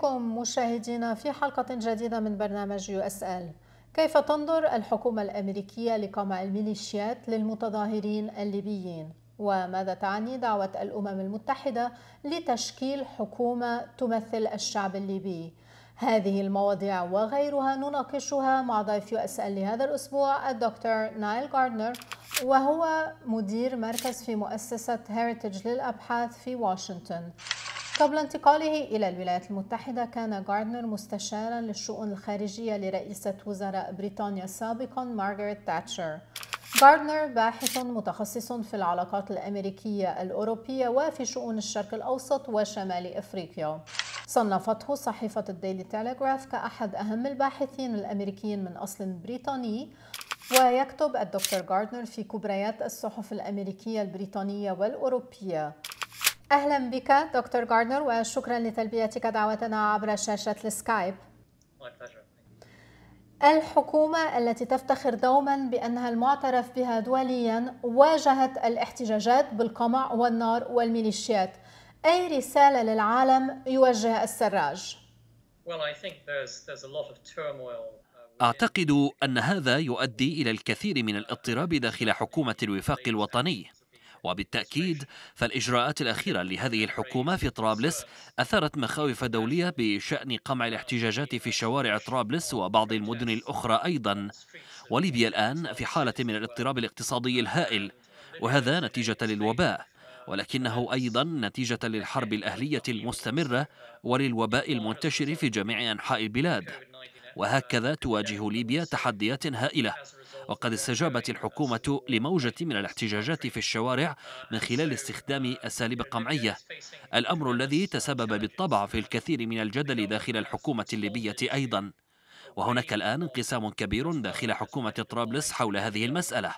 بكم مشاهدينا في حلقة جديدة من برنامج يو اس ال كيف تنظر الحكومة الأمريكية لقمع الميليشيات للمتظاهرين الليبيين وماذا تعني دعوة الأمم المتحدة لتشكيل حكومة تمثل الشعب الليبي هذه المواضيع وغيرها نناقشها مع ضيف يو اس ال لهذا الأسبوع الدكتور نايل غاردنر وهو مدير مركز في مؤسسة هيريتج للأبحاث في واشنطن قبل انتقاله إلى الولايات المتحدة كان غاردنر مستشارا للشؤون الخارجية لرئيسة وزراء بريطانيا سابقا مارغريت تاتشر غاردنر باحث متخصص في العلاقات الأمريكية الأوروبية وفي شؤون الشرق الأوسط وشمال إفريقيا صنفته صحيفة الديلي تيليغراف كأحد أهم الباحثين الأمريكيين من أصل بريطاني ويكتب الدكتور غاردنر في كبريات الصحف الأمريكية البريطانية والأوروبية أهلا بك دكتور جاردنر وشكرا لتلبيتك دعوتنا عبر شاشة السكايب الحكومة التي تفتخر دوما بأنها المعترف بها دوليا واجهت الاحتجاجات بالقمع والنار والميليشيات أي رسالة للعالم يوجه السراج؟ أعتقد أن هذا يؤدي إلى الكثير من الاضطراب داخل حكومة الوفاق الوطني وبالتأكيد فالإجراءات الأخيرة لهذه الحكومة في طرابلس أثارت مخاوف دولية بشأن قمع الاحتجاجات في شوارع طرابلس وبعض المدن الأخرى أيضا وليبيا الآن في حالة من الاضطراب الاقتصادي الهائل وهذا نتيجة للوباء ولكنه أيضا نتيجة للحرب الأهلية المستمرة وللوباء المنتشر في جميع أنحاء البلاد وهكذا تواجه ليبيا تحديات هائلة وقد استجابت الحكومة لموجة من الاحتجاجات في الشوارع من خلال استخدام أساليب قمعية الأمر الذي تسبب بالطبع في الكثير من الجدل داخل الحكومة الليبية أيضا وهناك الآن انقسام كبير داخل حكومة طرابلس حول هذه المسألة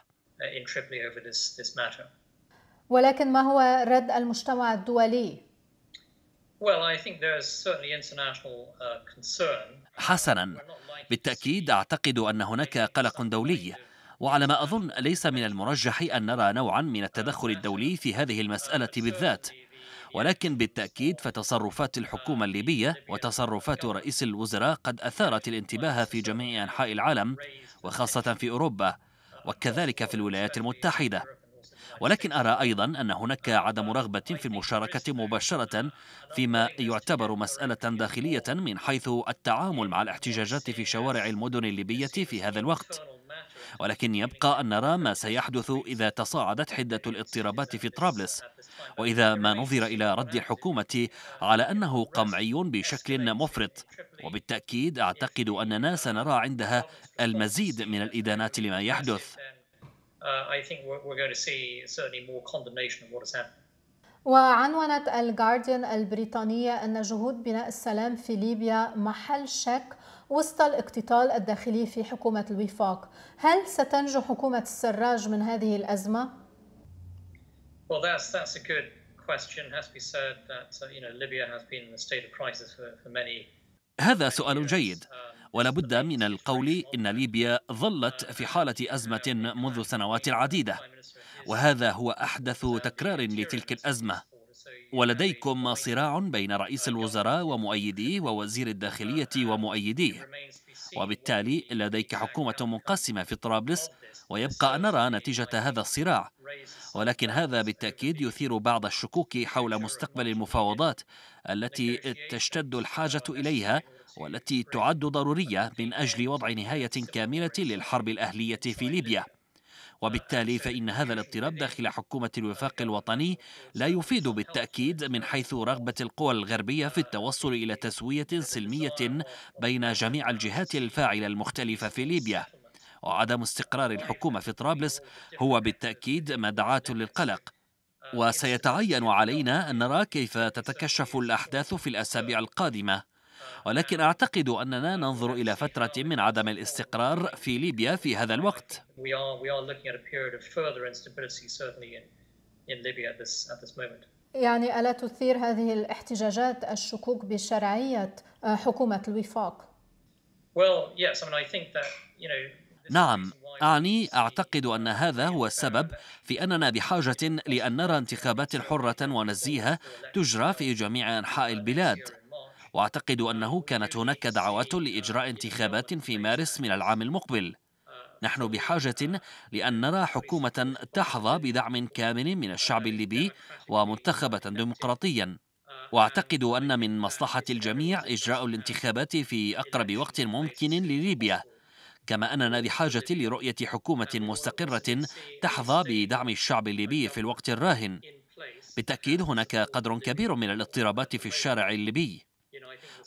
ولكن ما هو رد المجتمع الدولي؟ Well, I think there is certainly international uh, concern حسنا بالتأكيد أعتقد أن هناك قلق دولي وعلى ما أظن ليس من المرجح أن نرى نوعا من التدخل الدولي في هذه المسألة بالذات ولكن بالتأكيد فتصرفات الحكومة الليبية وتصرفات رئيس الوزراء قد أثارت الانتباه في جميع أنحاء العالم وخاصة في أوروبا وكذلك في الولايات المتحدة ولكن أرى أيضا أن هناك عدم رغبة في المشاركة مباشرة فيما يعتبر مسألة داخلية من حيث التعامل مع الاحتجاجات في شوارع المدن الليبية في هذا الوقت ولكن يبقى أن نرى ما سيحدث إذا تصاعدت حدة الاضطرابات في طرابلس وإذا ما نظر إلى رد الحكومة على أنه قمعي بشكل مفرط وبالتأكيد أعتقد أننا سنرى عندها المزيد من الإدانات لما يحدث uh, I think we're, we're going to see certainly more condemnation of what has happened. وعنونت الجارديان البريطانية أن جهود بناء السلام في ليبيا محل شك وسط الاقتتال الداخلي في حكومة الوفاق هل ستنجو حكومة السراج من هذه الأزمة؟ Well, that's, that's a good question. It has to be said that, you know, Libya has been in a state of crisis for, for many هذا سؤال جيد ولا بد من القول إن ليبيا ظلت في حالة أزمة منذ سنوات عديدة وهذا هو أحدث تكرار لتلك الأزمة ولديكم صراع بين رئيس الوزراء ومؤيديه ووزير الداخلية ومؤيديه وبالتالي لديك حكومة منقسمة في طرابلس ويبقى أن نرى نتيجة هذا الصراع ولكن هذا بالتأكيد يثير بعض الشكوك حول مستقبل المفاوضات التي تشتد الحاجة إليها والتي تعد ضرورية من أجل وضع نهاية كاملة للحرب الأهلية في ليبيا وبالتالي فإن هذا الاضطراب داخل حكومة الوفاق الوطني لا يفيد بالتأكيد من حيث رغبة القوى الغربية في التوصل إلى تسوية سلمية بين جميع الجهات الفاعلة المختلفة في ليبيا وعدم استقرار الحكومة في طرابلس هو بالتأكيد مدعاة للقلق وسيتعين علينا أن نرى كيف تتكشف الأحداث في الأسابيع القادمة ولكن أعتقد أننا ننظر إلى فترة من عدم الاستقرار في ليبيا في هذا الوقت يعني ألا تثير هذه الاحتجاجات الشكوك بشرعية آه، حكومة الوفاق؟ نعم أعني أعتقد أن هذا هو السبب في أننا بحاجة لأن نرى انتخابات حرة ونزيهة تجرى في جميع أنحاء البلاد وأعتقد أنه كانت هناك دعوات لإجراء انتخابات في مارس من العام المقبل نحن بحاجة لأن نرى حكومة تحظى بدعم كامل من الشعب الليبي ومنتخبة ديمقراطيا وأعتقد أن من مصلحة الجميع إجراء الانتخابات في أقرب وقت ممكن لليبيا كما أننا بحاجة لرؤية حكومة مستقرة تحظى بدعم الشعب الليبي في الوقت الراهن بالتأكيد هناك قدر كبير من الاضطرابات في الشارع الليبي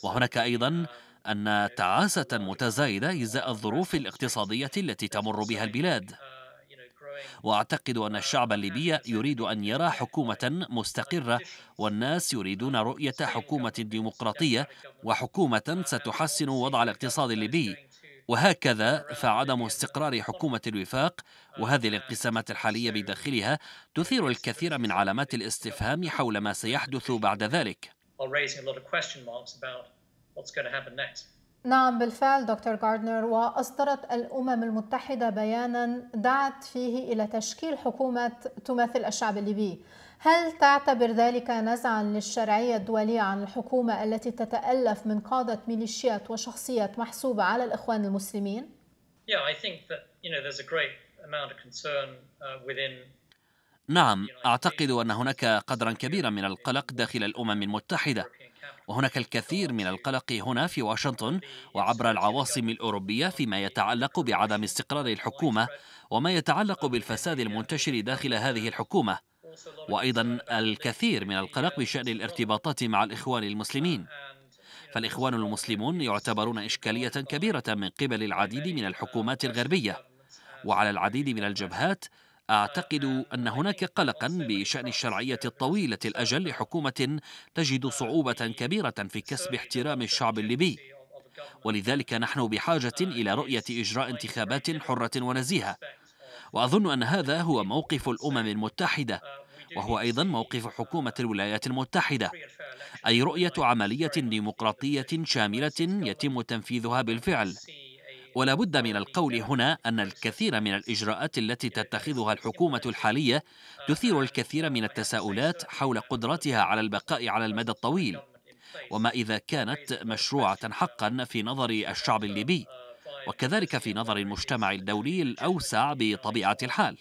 وهناك أيضا أن تعاسة متزايدة إزاء الظروف الاقتصادية التي تمر بها البلاد واعتقد ان الشعب الليبي يريد ان يرى حكومه مستقره والناس يريدون رؤيه حكومه ديمقراطيه وحكومه ستحسن وضع الاقتصاد الليبي وهكذا فعدم استقرار حكومه الوفاق وهذه الانقسامات الحاليه بداخلها تثير الكثير من علامات الاستفهام حول ما سيحدث بعد ذلك while raising a lot of question marks about what's going to happen next. نعم بالفعل دكتور غاردنر وأصدرت الأمم المتحدة بيانا دعت فيه إلى تشكيل حكومة تماثل الشعب الليبي هل تعتبر ذلك نزعا للشرعية الدولية عن الحكومة التي تتألف من قادة ميليشيات وشخصيات محسوبة على الإخوان المسلمين؟ Yeah, I think that you know there's a great amount of concern uh, within نعم اعتقد ان هناك قدرا كبيرا من القلق داخل الامم المتحده وهناك الكثير من القلق هنا في واشنطن وعبر العواصم الاوروبيه فيما يتعلق بعدم استقرار الحكومه وما يتعلق بالفساد المنتشر داخل هذه الحكومه وايضا الكثير من القلق بشان الارتباطات مع الاخوان المسلمين فالاخوان المسلمون يعتبرون اشكاليه كبيره من قبل العديد من الحكومات الغربيه وعلى العديد من الجبهات أعتقد أن هناك قلقا بشأن الشرعية الطويلة الأجل لحكومة تجد صعوبة كبيرة في كسب احترام الشعب الليبي ولذلك نحن بحاجة إلى رؤية إجراء انتخابات حرة ونزيهة وأظن أن هذا هو موقف الأمم المتحدة وهو أيضا موقف حكومة الولايات المتحدة أي رؤية عملية ديمقراطية شاملة يتم تنفيذها بالفعل ولا بد من القول هنا أن الكثير من الإجراءات التي تتخذها الحكومة الحالية تثير الكثير من التساؤلات حول قدرتها على البقاء على المدى الطويل وما إذا كانت مشروعة حقا في نظر الشعب الليبي وكذلك في نظر المجتمع الدولي الأوسع بطبيعة الحال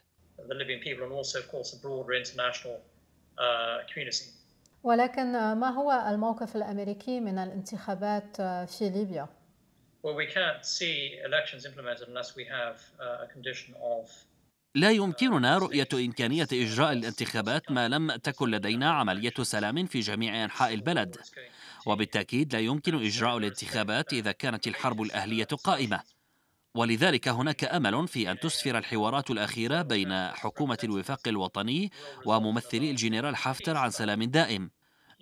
uh, ولكن ما هو الموقف الأمريكي من الانتخابات في ليبيا؟ Well, we can't see elections implemented unless we have uh, a condition of لا يمكننا رؤية إمكانية إجراء الانتخابات ما لم تكن لدينا عملية سلام في جميع أنحاء البلد وبالتأكيد لا يمكن إجراء الانتخابات إذا كانت الحرب الأهلية قائمة ولذلك هناك أمل في أن تسفر الحوارات الأخيرة بين حكومة الوفاق الوطني وممثلي الجنرال حفتر عن سلام دائم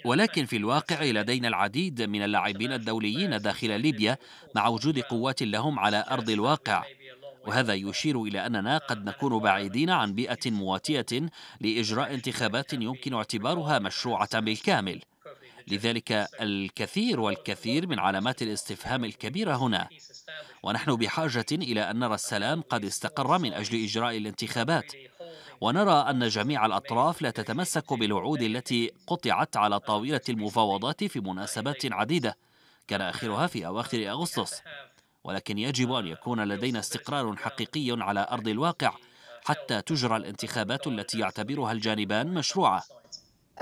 ولكن في الواقع لدينا العديد من اللاعبين الدوليين داخل ليبيا مع وجود قوات لهم على أرض الواقع وهذا يشير إلى أننا قد نكون بعيدين عن بيئة مواتية لإجراء انتخابات يمكن اعتبارها مشروعة بالكامل لذلك الكثير والكثير من علامات الاستفهام الكبيرة هنا ونحن بحاجة إلى أن نرى السلام قد استقر من أجل إجراء الانتخابات ونرى أن جميع الأطراف لا تتمسك بالوعود التي قطعت على طاولة المفاوضات في مناسبات عديدة كان آخرها في أواخر أغسطس ولكن يجب أن يكون لدينا استقرار حقيقي على أرض الواقع حتى تجرى الانتخابات التي يعتبرها الجانبان مشروعة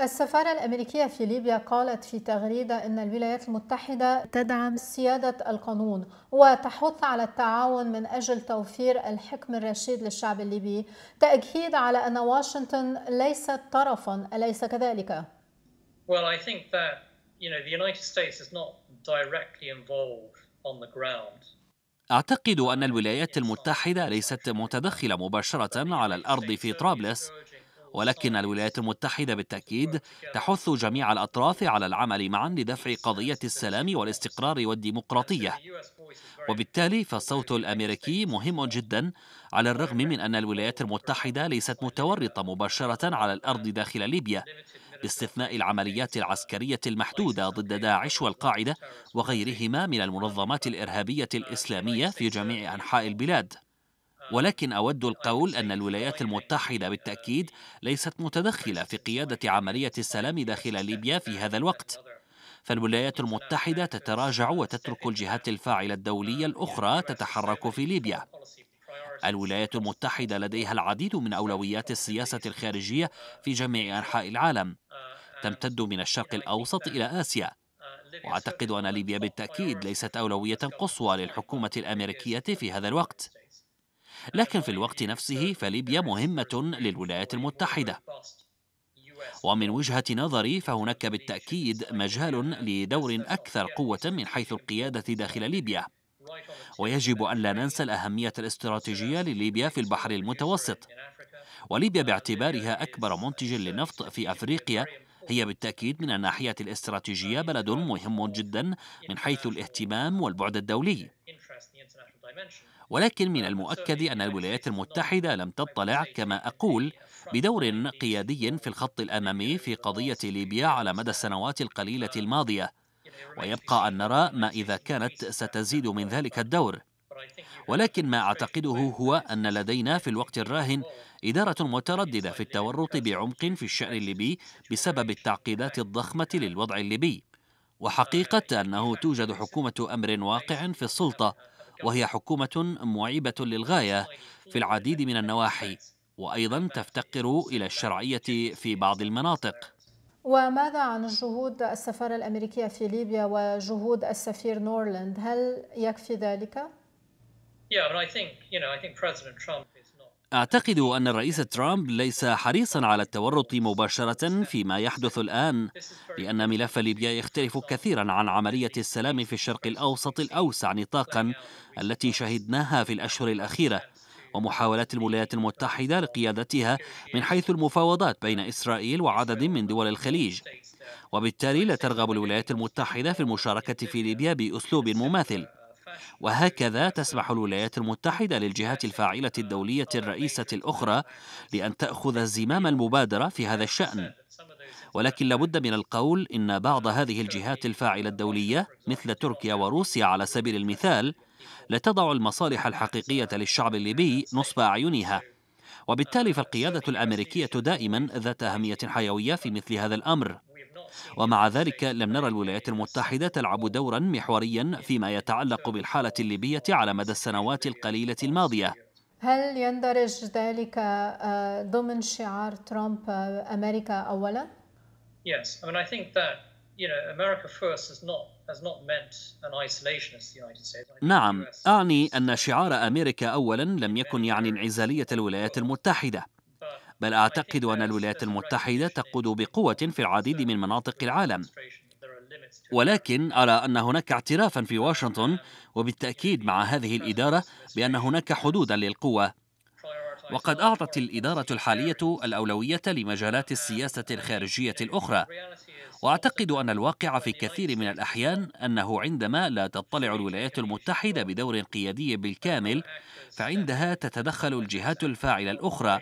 السفارة الأمريكية في ليبيا قالت في تغريدة أن الولايات المتحدة تدعم سيادة القانون وتحث على التعاون من أجل توفير الحكم الرشيد للشعب الليبي تأكيد على أن واشنطن ليست طرفا أليس كذلك؟ Well, I think that you know the United States is not directly involved on the ground أعتقد أن الولايات المتحدة ليست متدخلة مباشرة على الأرض في طرابلس ولكن الولايات المتحدة بالتأكيد تحث جميع الأطراف على العمل معا لدفع قضية السلام والاستقرار والديمقراطية وبالتالي فالصوت الأمريكي مهم جدا على الرغم من أن الولايات المتحدة ليست متورطة مباشرة على الأرض داخل ليبيا باستثناء العمليات العسكرية المحدودة ضد داعش والقاعدة وغيرهما من المنظمات الإرهابية الإسلامية في جميع أنحاء البلاد ولكن أود آه، القول أن الولايات المتحدة بالتأكيد ليست متدخلة في قيادة عملية السلام داخل ليبيا في هذا الوقت فالولايات المتحدة تتراجع وتترك الجهات الفاعلة الدولية الأخرى تتحرك في ليبيا الولايات المتحدة لديها العديد من أولويات السياسة الخارجية في جميع أنحاء العالم تمتد من الشرق الأوسط إلى آسيا وأعتقد أن ليبيا بالتأكيد ليست أولوية قصوى للحكومة الأمريكية في هذا الوقت لكن في الوقت نفسه فليبيا مهمة للولايات المتحدة ومن وجهة نظري فهناك بالتأكيد مجال لدور أكثر قوة من حيث القيادة داخل ليبيا ويجب أن لا ننسى الأهمية الاستراتيجية لليبيا في البحر المتوسط وليبيا باعتبارها أكبر منتج للنفط في أفريقيا هي بالتأكيد من الناحية الاستراتيجية بلد مهم جدا من حيث الاهتمام والبعد الدولي ولكن من المؤكد أن الولايات المتحدة لم تطلع كما أقول بدور قيادي في الخط الأمامي في قضية ليبيا على مدى السنوات القليلة الماضية ويبقى أن نرى ما إذا كانت ستزيد من ذلك الدور ولكن ما أعتقده هو أن لدينا في الوقت الراهن إدارة مترددة في التورط بعمق في الشأن الليبي بسبب التعقيدات الضخمة للوضع الليبي وحقيقة أنه توجد حكومة أمر واقع في السلطة وهي حكومة معيبة للغاية في العديد من النواحي وأيضا تفتقر إلى الشرعية في بعض المناطق وماذا عن جهود السفارة الأمريكية في ليبيا وجهود السفير نورلاند هل يكفي ذلك؟ أعتقد أن الرئيس ترامب ليس حريصا على التورط مباشرة فيما يحدث الآن لأن ملف ليبيا يختلف كثيرا عن عملية السلام في الشرق الأوسط الأوسع نطاقا التي شهدناها في الأشهر الأخيرة ومحاولات الولايات المتحدة لقيادتها من حيث المفاوضات بين إسرائيل وعدد من دول الخليج وبالتالي لا ترغب الولايات المتحدة في المشاركة في ليبيا بأسلوب مماثل وهكذا تسمح الولايات المتحدة للجهات الفاعلة الدولية الرئيسة الأخرى لأن تأخذ زمام المبادرة في هذا الشأن ولكن لابد من القول إن بعض هذه الجهات الفاعلة الدولية مثل تركيا وروسيا على سبيل المثال لا تضع المصالح الحقيقية للشعب الليبي نصب أعينها وبالتالي فالقيادة الأمريكية دائما ذات أهمية حيوية في مثل هذا الأمر ومع ذلك لم نرى الولايات المتحدة تلعب دورا محوريا فيما يتعلق بالحالة الليبية على مدى السنوات القليلة الماضية هل يندرج ذلك آه، ضمن شعار ترامب آه، أمريكا أولا؟ Yes, I mean, I think that you know, America first not نعم أعني أن شعار أمريكا أولا لم يكن يعني انعزالية الولايات المتحدة بل أعتقد أن الولايات المتحدة تقود بقوة في العديد من مناطق العالم ولكن أرى أن هناك اعترافا في واشنطن وبالتأكيد مع هذه الإدارة بأن هناك حدودا للقوة وقد أعطت الإدارة الحالية الأولوية لمجالات السياسة الخارجية الأخرى وأعتقد أن الواقع في كثير من الأحيان أنه عندما لا تطلع الولايات المتحدة بدور قيادي بالكامل فعندها تتدخل الجهات الفاعلة الأخرى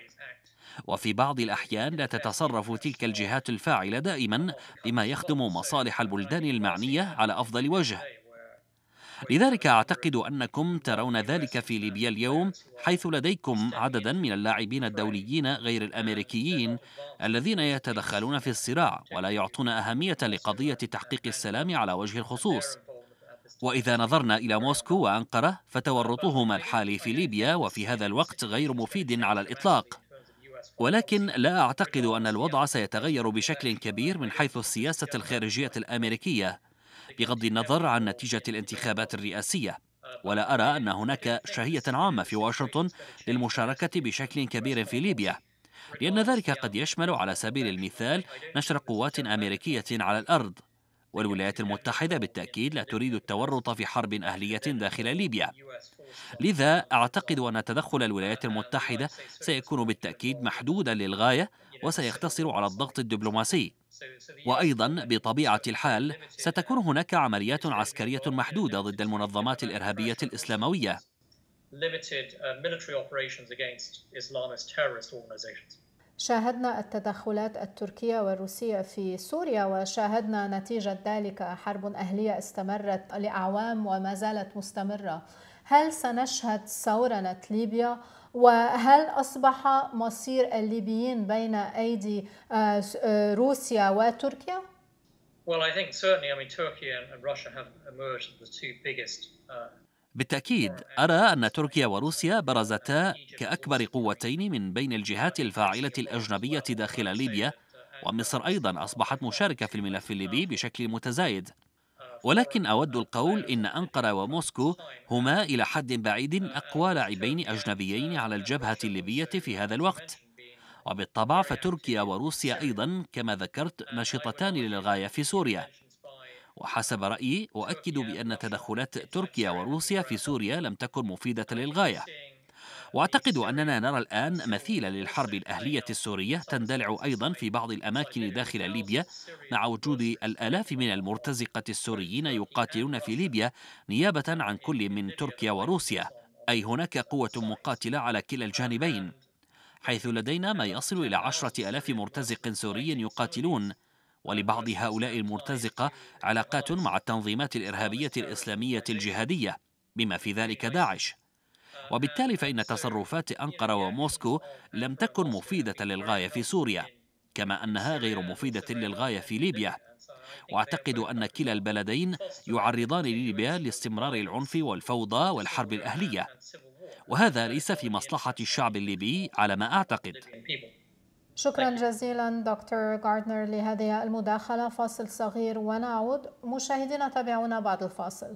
وفي بعض الأحيان لا تتصرف تلك الجهات الفاعلة دائما بما يخدم مصالح البلدان المعنية على أفضل وجه لذلك أعتقد أنكم ترون ذلك في ليبيا اليوم حيث لديكم عددا من اللاعبين الدوليين غير الأمريكيين الذين يتدخلون في الصراع ولا يعطون أهمية لقضية تحقيق السلام على وجه الخصوص وإذا نظرنا إلى موسكو وأنقرة فتورطهما الحالي في ليبيا وفي هذا الوقت غير مفيد على الإطلاق ولكن لا أعتقد أن الوضع سيتغير بشكل كبير من حيث السياسة الخارجية الأمريكية بغض النظر عن نتيجة الانتخابات الرئاسية ولا أرى أن هناك شهية عامة في واشنطن للمشاركة بشكل كبير في ليبيا لأن ذلك قد يشمل على سبيل المثال نشر قوات أمريكية على الأرض والولايات المتحدة بالتأكيد لا تريد التورط في حرب أهلية داخل ليبيا لذا أعتقد أن تدخل الولايات المتحدة سيكون بالتأكيد محدودا للغاية وسيقتصر على الضغط الدبلوماسي وأيضا بطبيعة الحال ستكون هناك عمليات عسكرية محدودة ضد المنظمات الإرهابية الإسلاموية limited uh, military operations against Islamist terrorist organizations. شاهدنا التدخلات التركية والروسية في سوريا وشاهدنا نتيجة ذلك حرب أهلية استمرت لأعوام وما زالت مستمرة هل سنشهد ثورة ليبيا؟ وهل أصبح مصير الليبيين بين أيدي آه، آه، روسيا وتركيا؟ Well, I think certainly, I mean, Turkey and, and Russia have emerged as the two biggest uh, بالتأكيد أرى أن تركيا وروسيا برزتا كأكبر قوتين من بين الجهات الفاعلة الأجنبية داخل ليبيا ومصر أيضا أصبحت مشاركة في الملف الليبي بشكل متزايد ولكن أود القول إن أنقرة وموسكو هما إلى حد بعيد أقوى لاعبين أجنبيين على الجبهة الليبية في هذا الوقت وبالطبع فتركيا وروسيا أيضا كما ذكرت نشطتان للغاية في سوريا وحسب رأيي أؤكد بأن تدخلات تركيا وروسيا في سوريا لم تكن مفيدة للغاية واعتقد اننا نرى الان مثيلا للحرب الاهليه السوريه تندلع ايضا في بعض الاماكن داخل ليبيا مع وجود الالاف من المرتزقه السوريين يقاتلون في ليبيا نيابه عن كل من تركيا وروسيا اي هناك قوه مقاتله على كلا الجانبين حيث لدينا ما يصل الى عشره الاف مرتزق سوري يقاتلون ولبعض هؤلاء المرتزقة علاقات مع التنظيمات الإرهابية الإسلامية الجهادية بما في ذلك داعش وبالتالي فإن تصرفات أنقرة وموسكو لم تكن مفيدة للغاية في سوريا كما أنها غير مفيدة للغاية في ليبيا واعتقد ان كلا البلدين يعرضان ليبيا لاستمرار العنف والفوضى والحرب الاهليه وهذا ليس في مصلحه الشعب الليبي على ما اعتقد شكرا طيب. جزيلا دكتور غاردنر لهذه المداخلة فاصل صغير ونعود مشاهدينا تابعونا بعد الفاصل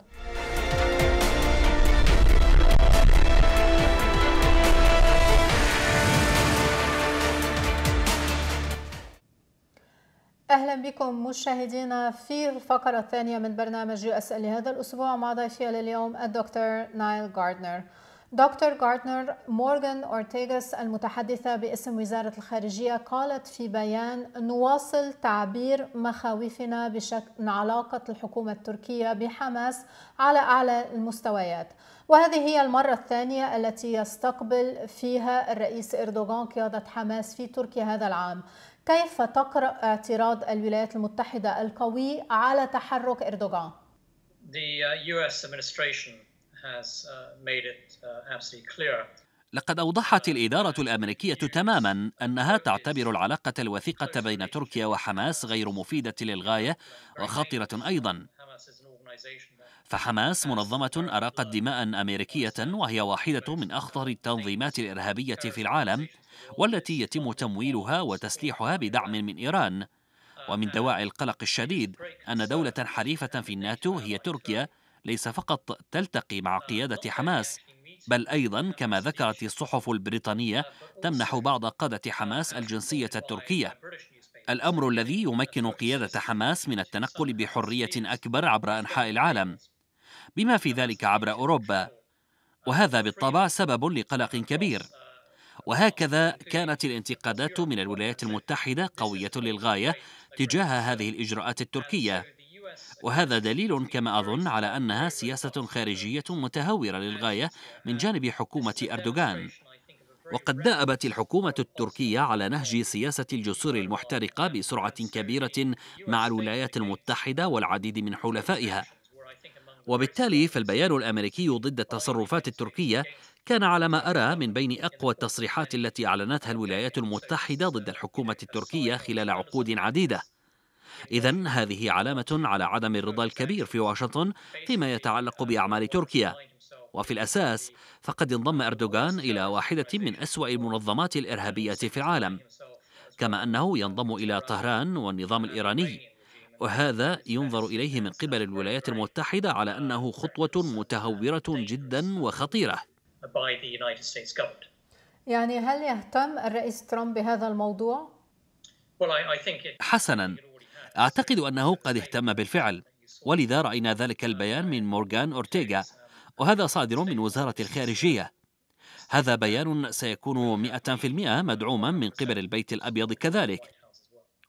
اهلا بكم مشاهدينا في الفقره الثانيه من برنامج يو اس لهذا الاسبوع مع ضيفي لليوم الدكتور نايل غاردنر دكتور غارتنر مورغان أورتيغس المتحدثة باسم وزارة الخارجية قالت في بيان نواصل تعبير مخاوفنا بشأن علاقة الحكومة التركية بحماس على أعلى المستويات وهذه هي المرة الثانية التي يستقبل فيها الرئيس إردوغان قيادة حماس في تركيا هذا العام كيف تقرأ اعتراض الولايات المتحدة القوي على تحرك إردوغان؟ The US uh, administration Uh, uh, لقد أوضحت الإدارة الأمريكية تماما أنها تعتبر العلاقة الوثيقة بين تركيا وحماس غير مفيدة للغاية وخطرة أيضا فحماس منظمة أراقت دماء أمريكية وهي واحدة من أخطر التنظيمات الإرهابية في العالم والتي يتم تمويلها وتسليحها بدعم من إيران uh, ومن دواعي القلق الشديد أن دولة حليفة في الناتو هي تركيا ليس فقط تلتقي مع قيادة حماس بل أيضا كما ذكرت الصحف البريطانية تمنح بعض قادة حماس الجنسية التركية الأمر الذي يمكن قيادة حماس من التنقل بحرية أكبر عبر أنحاء العالم بما في ذلك عبر أوروبا وهذا بالطبع سبب لقلق كبير وهكذا كانت الانتقادات من الولايات المتحدة قوية للغاية تجاه هذه الإجراءات التركية وهذا دليل كما أظن على أنها سياسة خارجية متهورة للغاية من جانب حكومة أردوغان وقد دأبت الحكومة التركية على نهج سياسة الجسور المحترقة بسرعة كبيرة مع الولايات المتحدة والعديد من حلفائها وبالتالي فالبيان الامريكي ضد التصرفات التركيه كان على ما ارى من بين اقوى التصريحات التي اعلنتها الولايات المتحده ضد الحكومه التركيه خلال عقود عديده إذا هذه علامة على عدم الرضا الكبير في واشنطن فيما يتعلق بأعمال تركيا وفي الأساس فقد انضم أردوغان إلى واحدة من أسوأ المنظمات الإرهابية في العالم كما أنه ينضم إلى طهران والنظام الإيراني وهذا ينظر إليه من قبل الولايات المتحدة على أنه خطوة متهورة جدا وخطيرة يعني هل يهتم الرئيس ترامب بهذا الموضوع؟ حسنا أعتقد أنه قد اهتم بالفعل ولذا رأينا ذلك البيان من مورغان أورتيغا وهذا صادر من وزارة الخارجية هذا بيان سيكون 100% مدعوما من قبل البيت الأبيض كذلك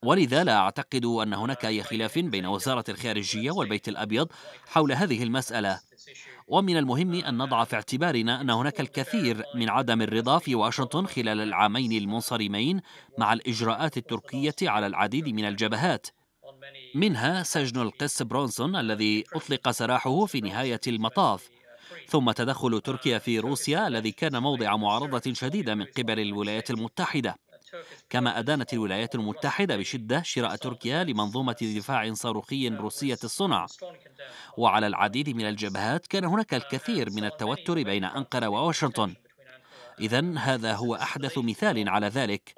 ولذا لا أعتقد أن هناك أي خلاف بين وزارة الخارجية والبيت الأبيض حول هذه المسألة ومن المهم أن نضع في اعتبارنا أن هناك الكثير من عدم الرضا في واشنطن خلال العامين المنصرمين مع الإجراءات التركية على العديد من الجبهات منها سجن القس برونسون الذي أطلق سراحه في نهاية المطاف ثم تدخل تركيا في روسيا الذي كان موضع معارضة شديدة من قبل الولايات المتحدة كما أدانت الولايات المتحدة بشدة شراء تركيا لمنظومة دفاع صاروخي روسية الصنع وعلى العديد من الجبهات كان هناك الكثير من التوتر بين أنقرة وواشنطن إذا هذا هو أحدث مثال على ذلك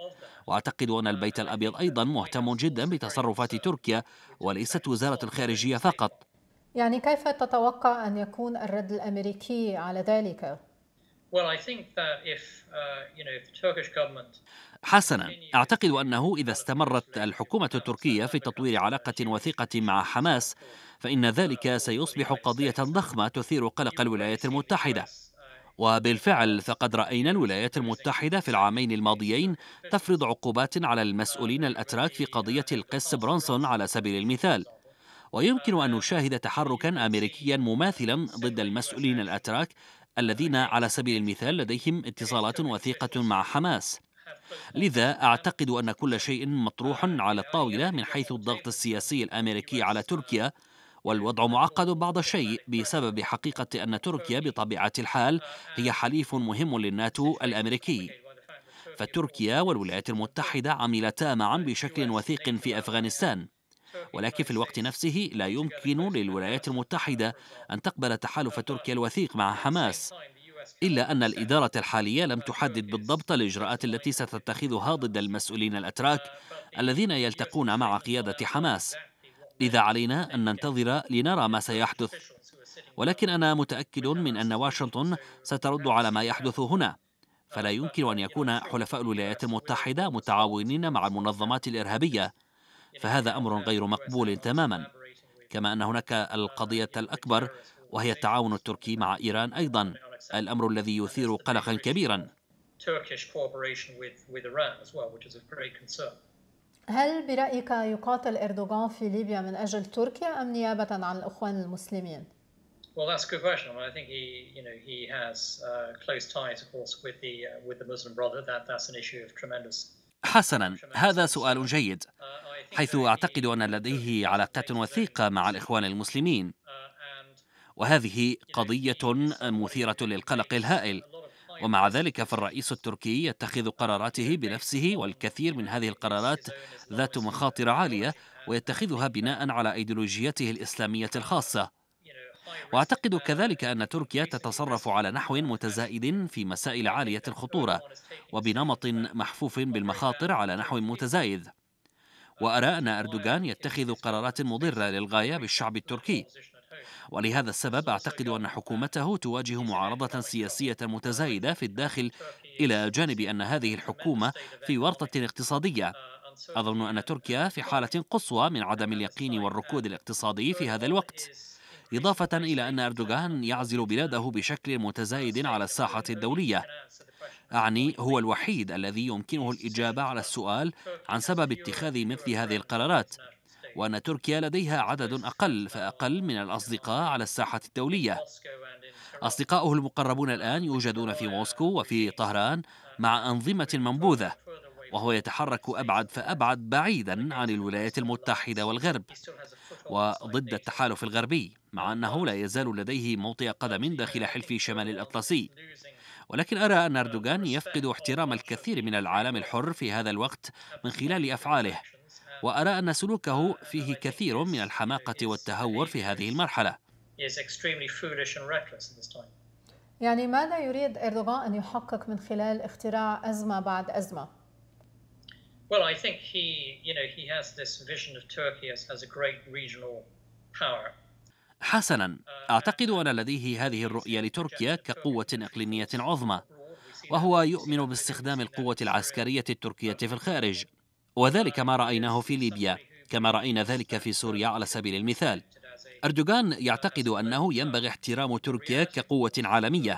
وأعتقد أن البيت الأبيض أيضا مهتم جدا بتصرفات تركيا وليست وزارة الخارجية فقط يعني كيف تتوقع أن يكون الرد الأمريكي على ذلك؟ uh, حسنا اعتقد انه اذا استمرت الحكومه التركيه في تطوير علاقه uh, وثيقه مع حماس فان ذلك سيصبح قضيه ضخمه تثير قلق الولايات المتحده وبالفعل فقد رأينا الولايات المتحدة في العامين الماضيين تفرض عقوبات على المسؤولين الأتراك في قضية القس برونسون على سبيل المثال ويمكن أن نشاهد تحركا أمريكيا مماثلا ضد المسؤولين الأتراك الذين على سبيل المثال لديهم اتصالات وثيقة مع حماس لذا أعتقد أن كل شيء مطروح على الطاولة من حيث الضغط السياسي الأمريكي على تركيا والوضع معقد بعض الشيء بسبب حقيقة أن تركيا بطبيعة الحال هي حليف مهم للناتو الأمريكي فتركيا والولايات المتحدة عملتا معا بشكل وثيق في أفغانستان ولكن في الوقت نفسه لا يمكن للولايات المتحدة أن تقبل تحالف تركيا الوثيق مع حماس إلا أن الإدارة الحالية لم تحدد بالضبط الإجراءات التي ستتخذها ضد المسؤولين الأتراك الذين يلتقون مع قيادة حماس لذا علينا أن ننتظر لنرى ما سيحدث ولكن أنا متأكد من أن واشنطن سترد على ما يحدث هنا فلا يمكن أن يكون حلفاء الولايات المتحدة متعاونين مع المنظمات الإرهابية فهذا أمر غير مقبول تماما كما أن هناك القضية الأكبر وهي التعاون التركي مع إيران أيضا الأمر الذي يثير قلقا كبيرا Turkish cooperation with, with Iran as well, which is great concern. هل برأيك يقاتل إردوغان في ليبيا من أجل تركيا أم نيابة عن الإخوان المسلمين؟ Well, that's a good question. I, mean, I think he, you know, he has uh, close ties, of course, with the uh, with the Muslim Brother. That that's an issue of tremendous حسنا هذا سؤال جيد uh, حيث اعتقد ان لديه علاقات وثيقه مع الاخوان المسلمين uh, وهذه قضيه مثيره للقلق الهائل ومع ذلك فالرئيس التركي يتخذ قراراته بنفسه والكثير من هذه القرارات ذات مخاطر عالية ويتخذها بناء على أيديولوجيته الإسلامية الخاصة واعتقد كذلك ان تركيا تتصرف على نحو متزايد في مسائل عاليه الخطوره وبنمط محفوف بالمخاطر على نحو متزايد وارى ان اردوغان يتخذ قرارات مضره للغايه بالشعب التركي ولهذا السبب أعتقد أن حكومته تواجه معارضة سياسية متزايدة في الداخل إلى جانب أن هذه الحكومة في ورطة اقتصادية أظن أن تركيا في حالة قصوى من عدم اليقين والركود الاقتصادي في هذا الوقت إضافة إلى أن أردوغان يعزل بلاده بشكل متزايد على الساحة الدولية أعني هو الوحيد الذي يمكنه الإجابة على السؤال عن سبب اتخاذ مثل هذه القرارات وأن تركيا لديها عدد أقل فأقل من الأصدقاء على الساحة الدولية أصدقاؤه المقربون الآن يوجدون في موسكو وفي طهران مع أنظمة منبوذة وهو يتحرك أبعد فأبعد بعيدا عن الولايات المتحدة والغرب وضد التحالف الغربي مع أنه لا يزال لديه موطئ قدم داخل حلف شمال الأطلسي ولكن أرى أن أردوغان يفقد احترام الكثير من العالم الحر في هذا الوقت من خلال أفعاله وأرى أن سلوكه فيه كثير من الحماقة والتهور في هذه المرحلة يعني ماذا يريد إردوغان أن يحقق من خلال اختراع أزمة بعد أزمة؟ حسنا uh, اعتقد ان uh, لديه هذه الرؤيه لتركيا كقوه اقليميه عظمى وهو يؤمن باستخدام القوه العسكريه التركيه في الخارج وذلك ما رأيناه في ليبيا كما رأينا ذلك في سوريا على سبيل المثال أردوغان يعتقد أنه ينبغي احترام تركيا كقوة عالمية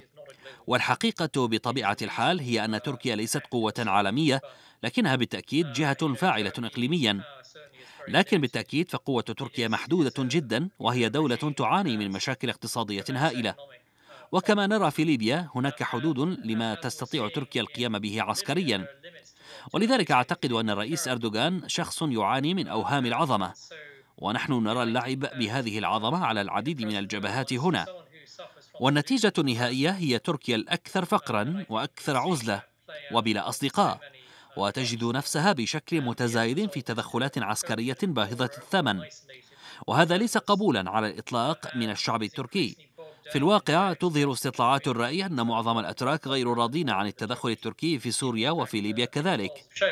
والحقيقة بطبيعة الحال هي أن تركيا ليست قوة عالمية لكنها بالتأكيد جهة فاعلة إقليميا لكن بالتأكيد فقوة تركيا محدودة جدا وهي دولة تعاني من مشاكل اقتصادية هائلة وكما نرى في ليبيا هناك حدود لما تستطيع تركيا القيام به عسكريا ولذلك أعتقد أن الرئيس أردوغان شخص يعاني من أوهام العظمة ونحن نرى اللعب بهذه العظمة على العديد من الجبهات هنا والنتيجة النهائية هي تركيا الأكثر فقرا وأكثر عزلة وبلا أصدقاء وتجد نفسها بشكل متزايد في تدخلات عسكرية باهظة الثمن وهذا ليس قبولا على الإطلاق من الشعب التركي في الواقع تظهر استطلاعات الرأي أن معظم الأتراك غير راضين عن التدخل التركي في سوريا وفي ليبيا كذلك uh,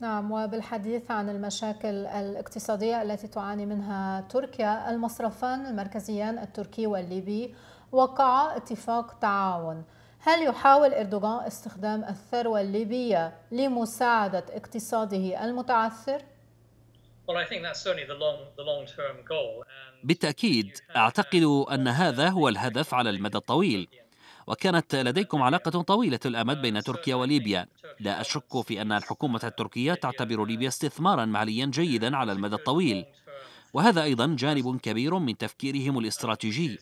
نعم وبالحديث عن المشاكل الاقتصادية التي تعاني منها تركيا المصرفان المركزيان التركي والليبي وقعا اتفاق تعاون هل يحاول إردوغان استخدام الثروة الليبية لمساعدة اقتصاده المتعثر؟ بالتأكيد أعتقد أن هذا هو الهدف على المدى الطويل وكانت لديكم علاقة طويلة الأمد بين uh, تركيا وليبيا لا أشك في أن الحكومة التركية تعتبر ليبيا استثمارا معليا جيدا على المدى الطويل وهذا أيضا جانب كبير من تفكيرهم الاستراتيجي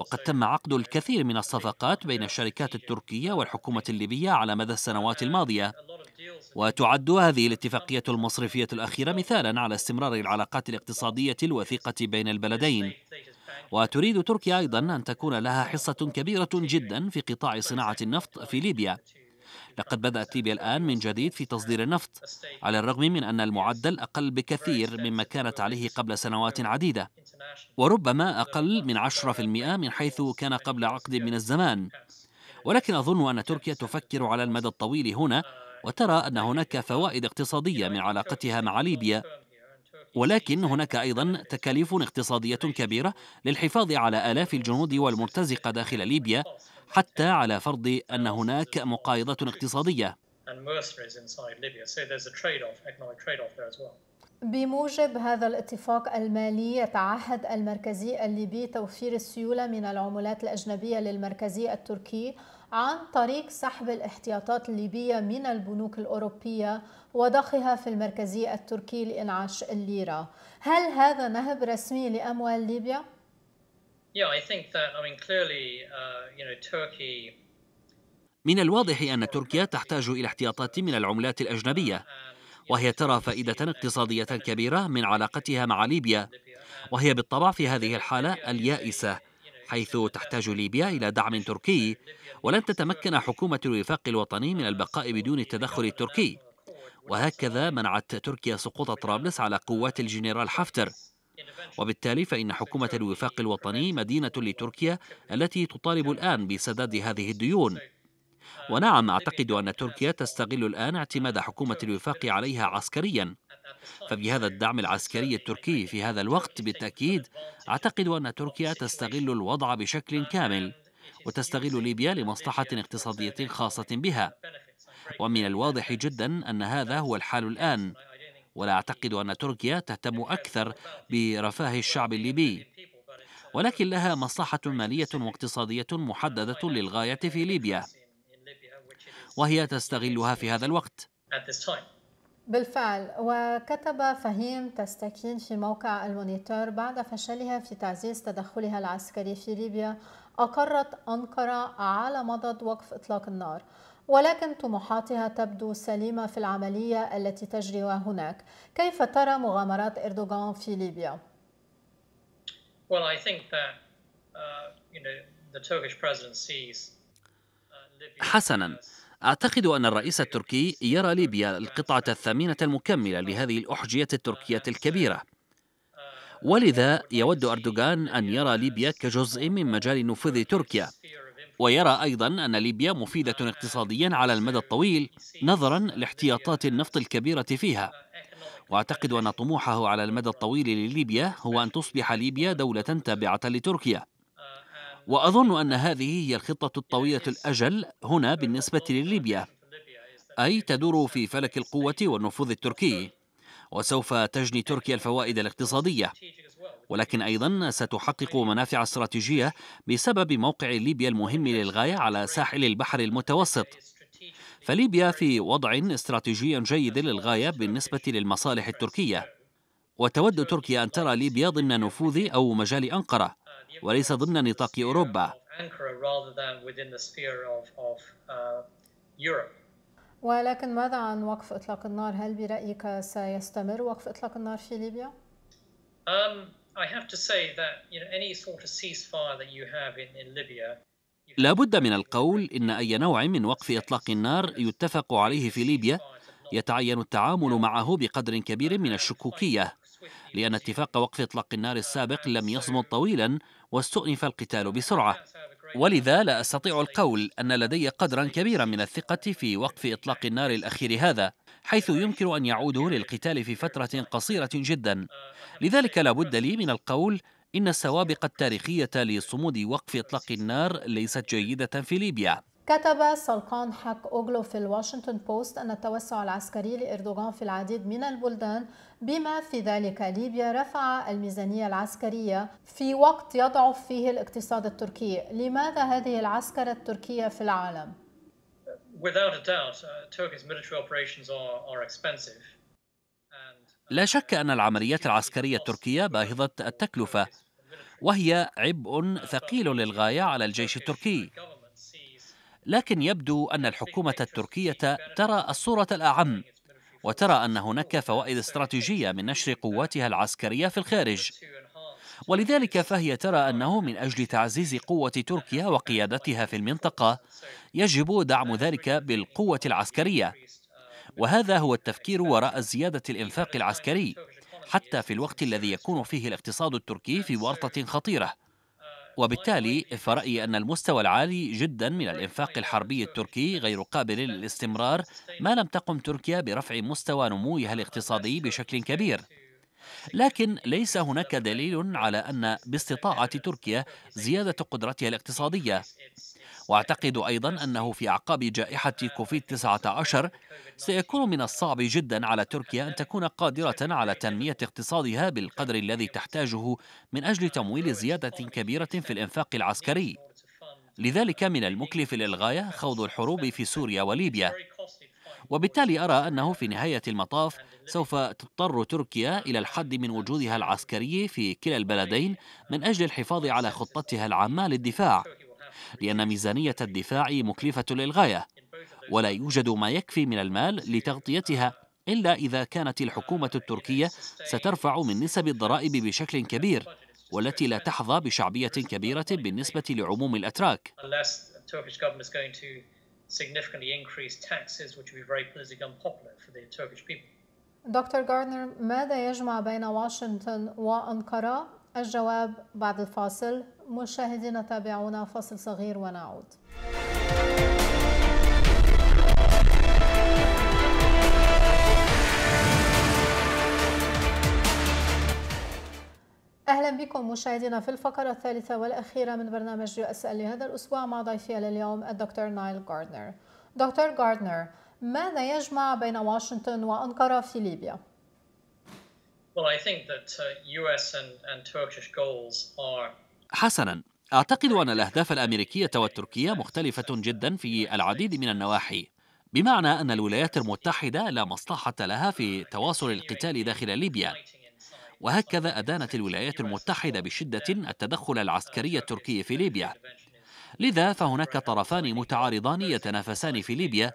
وقد تم عقد الكثير من الصفقات بين الشركات التركية والحكومة الليبية على مدى السنوات الماضية وتعد هذه الاتفاقية المصرفية الأخيرة مثالا على استمرار العلاقات الاقتصادية الوثيقة بين البلدين وتريد تركيا أيضا أن تكون لها حصة كبيرة جدا في قطاع صناعة النفط في ليبيا لقد بدأت ليبيا الآن من جديد في تصدير النفط على الرغم من أن المعدل أقل بكثير مما كانت عليه قبل سنوات عديدة وربما أقل من 10% من حيث كان قبل عقد من الزمان ولكن أظن أن تركيا تفكر على المدى الطويل هنا وترى أن هناك فوائد اقتصادية من علاقتها مع ليبيا ولكن هناك أيضا تكاليف اقتصادية كبيرة للحفاظ على آلاف الجنود والمرتزقة داخل ليبيا حتى على فرض أن هناك مقايضة اقتصادية بموجب هذا الاتفاق المالي يتعهد المركزي الليبي توفير السيولة من العملات الأجنبية للمركزي التركي عن طريق سحب الاحتياطات الليبية من البنوك الأوروبية وضخها في المركزي التركي لإنعاش الليرة هل هذا نهب رسمي لأموال ليبيا؟ Yeah, I think that, I mean, clearly, uh, you know, Turkey من الواضح أن تركيا تحتاج إلى احتياطات من العملات الأجنبية uh, وهي ترى فائدة اقتصادية كبيرة من علاقتها مع ليبيا وهي بالطبع في هذه الحالة اليائسة حيث تحتاج ليبيا إلى دعم تركي ولن تتمكن حكومة الوفاق الوطني من البقاء بدون التدخل التركي وهكذا منعت تركيا سقوط طرابلس على قوات الجنرال حفتر وبالتالي فإن حكومة الوفاق الوطني مدينة لتركيا التي تطالب الآن بسداد هذه الديون ونعم أعتقد أن تركيا تستغل الآن اعتماد حكومة الوفاق عليها عسكريا فبهذا الدعم العسكري التركي في هذا الوقت بالتأكيد أعتقد أن تركيا تستغل الوضع بشكل كامل وتستغل ليبيا لمصلحة اقتصادية خاصة بها ومن الواضح جدا أن هذا هو الحال الآن ولا أعتقد أن تركيا تهتم أكثر برفاه الشعب الليبي ولكن لها مصلحة مالية واقتصادية محددة للغاية في ليبيا وهي تستغلها في هذا الوقت بالفعل وكتب فهيم تستكين في موقع المونيتور بعد فشلها في تعزيز تدخلها العسكري في ليبيا أقرت أنقرة على مضض وقف إطلاق النار ولكن طموحاتها تبدو سليمة في العملية التي تجري هناك كيف ترى مغامرات إردوغان في ليبيا؟ uh, uh, حسنا أعتقد أن الرئيس التركي يرى ليبيا القطعة الثمينة المكملة لهذه الأحجية التركية الكبيرة ولذا يود أردوغان أن يرى ليبيا كجزء من مجال نفوذ تركيا ويرى أيضا أن ليبيا مفيدة اقتصاديا على المدى الطويل نظرا لاحتياطات النفط الكبيرة فيها واعتقد ان طموحه على المدى الطويل لليبيا هو ان تصبح ليبيا دوله تابعه لتركيا واظن ان هذه هي الخطه الطويله الاجل هنا بالنسبه لليبيا اي تدور في فلك القوه والنفوذ التركي وسوف تجني تركيا الفوائد الاقتصادية ولكن أيضا ستحقق منافع استراتيجية بسبب موقع ليبيا المهم للغاية على ساحل البحر المتوسط فليبيا في وضع استراتيجي جيد للغاية بالنسبة للمصالح التركية وتود تركيا أن ترى ليبيا ضمن نفوذ أو مجال أنقرة وليس ضمن نطاق أوروبا ولكن ماذا عن وقف إطلاق النار؟ هل برأيك سيستمر وقف إطلاق النار في ليبيا؟ Um, I have to say that you know, any sort of ceasefire that you have in, in Libya لا بد من القول إن أي نوع من وقف إطلاق النار يتفق عليه في ليبيا يتعين التعامل معه بقدر كبير من الشكوكية لأن اتفاق وقف إطلاق النار السابق لم يصمد طويلا واستؤنف القتال بسرعة ولذا لا أستطيع القول أن لدي قدرا كبيرا من الثقة في وقف إطلاق النار الأخير هذا حيث يمكن أن يعودوا للقتال في فترة قصيرة جدا لذلك لا بد لي من القول إن السوابق التاريخية لصمود وقف إطلاق النار ليست جيدة في ليبيا كتب سلقان حق أوغلو في الواشنطن بوست أن التوسع العسكري لإردوغان في العديد من البلدان بما في ذلك ليبيا رفع الميزانية العسكرية في وقت يضعف فيه الاقتصاد التركي لماذا هذه العسكرة التركية في العالم؟ uh, uh, لا شك أن العمليات العسكرية التركية باهظة التكلفة وهي عبء ثقيل للغاية على الجيش التركي لكن يبدو أن الحكومة التركية ترى الصورة الأعم وترى أن هناك فوائد استراتيجية من نشر قواتها العسكرية في الخارج ولذلك فهي ترى أنه من أجل تعزيز قوة تركيا وقيادتها في المنطقة يجب دعم ذلك بالقوة العسكرية وهذا هو التفكير وراء زيادة الإنفاق العسكري حتى في الوقت الذي يكون فيه الاقتصاد التركي في ورطة خطيرة وبالتالي فرأيي أن المستوى العالي جدا من الإنفاق الحربي التركي غير قابل للاستمرار ما لم تقم تركيا برفع مستوى نموها الاقتصادي بشكل كبير لكن ليس هناك دليل على أن باستطاعة تركيا زيادة قدرتها الاقتصادية وأعتقد أيضا أنه في أعقاب جائحة كوفيد 19 سيكون من الصعب جدا على تركيا أن تكون قادرة على تنمية اقتصادها بالقدر الذي تحتاجه من أجل تمويل زيادة كبيرة في الإنفاق العسكري لذلك من المكلف للغاية خوض الحروب في سوريا وليبيا وبالتالي أرى أنه في نهاية المطاف سوف تضطر تركيا إلى الحد من وجودها العسكري في كلا البلدين من أجل الحفاظ على خطتها العامة للدفاع لأن ميزانية الدفاع مكلفة للغاية ولا يوجد ما يكفي من المال لتغطيتها إلا إذا كانت الحكومة التركية سترفع من نسب الضرائب بشكل كبير والتي لا تحظى بشعبية كبيرة بالنسبة لعموم الأتراك دكتور غارنر ماذا يجمع بين واشنطن وأنقرة الجواب بعد الفاصل مشاهدينا تابعونا فاصل صغير ونعود اهلا بكم مشاهدينا في الفقره الثالثه والاخيره من برنامج اسال لهذا الاسبوع مع ضيفي لليوم الدكتور نايل غاردنر دكتور غاردنر ماذا يجمع بين واشنطن وانقره في ليبيا Uh, حسنا أعتقد أن الأهداف الأمريكية والتركية مختلفة جدا في العديد من النواحي بمعنى أن الولايات المتحدة لا مصلحة لها في تواصل القتال داخل ليبيا وهكذا أدانت الولايات المتحدة بشدة التدخل العسكري التركي في ليبيا لذا فهناك طرفان متعارضان يتنافسان في ليبيا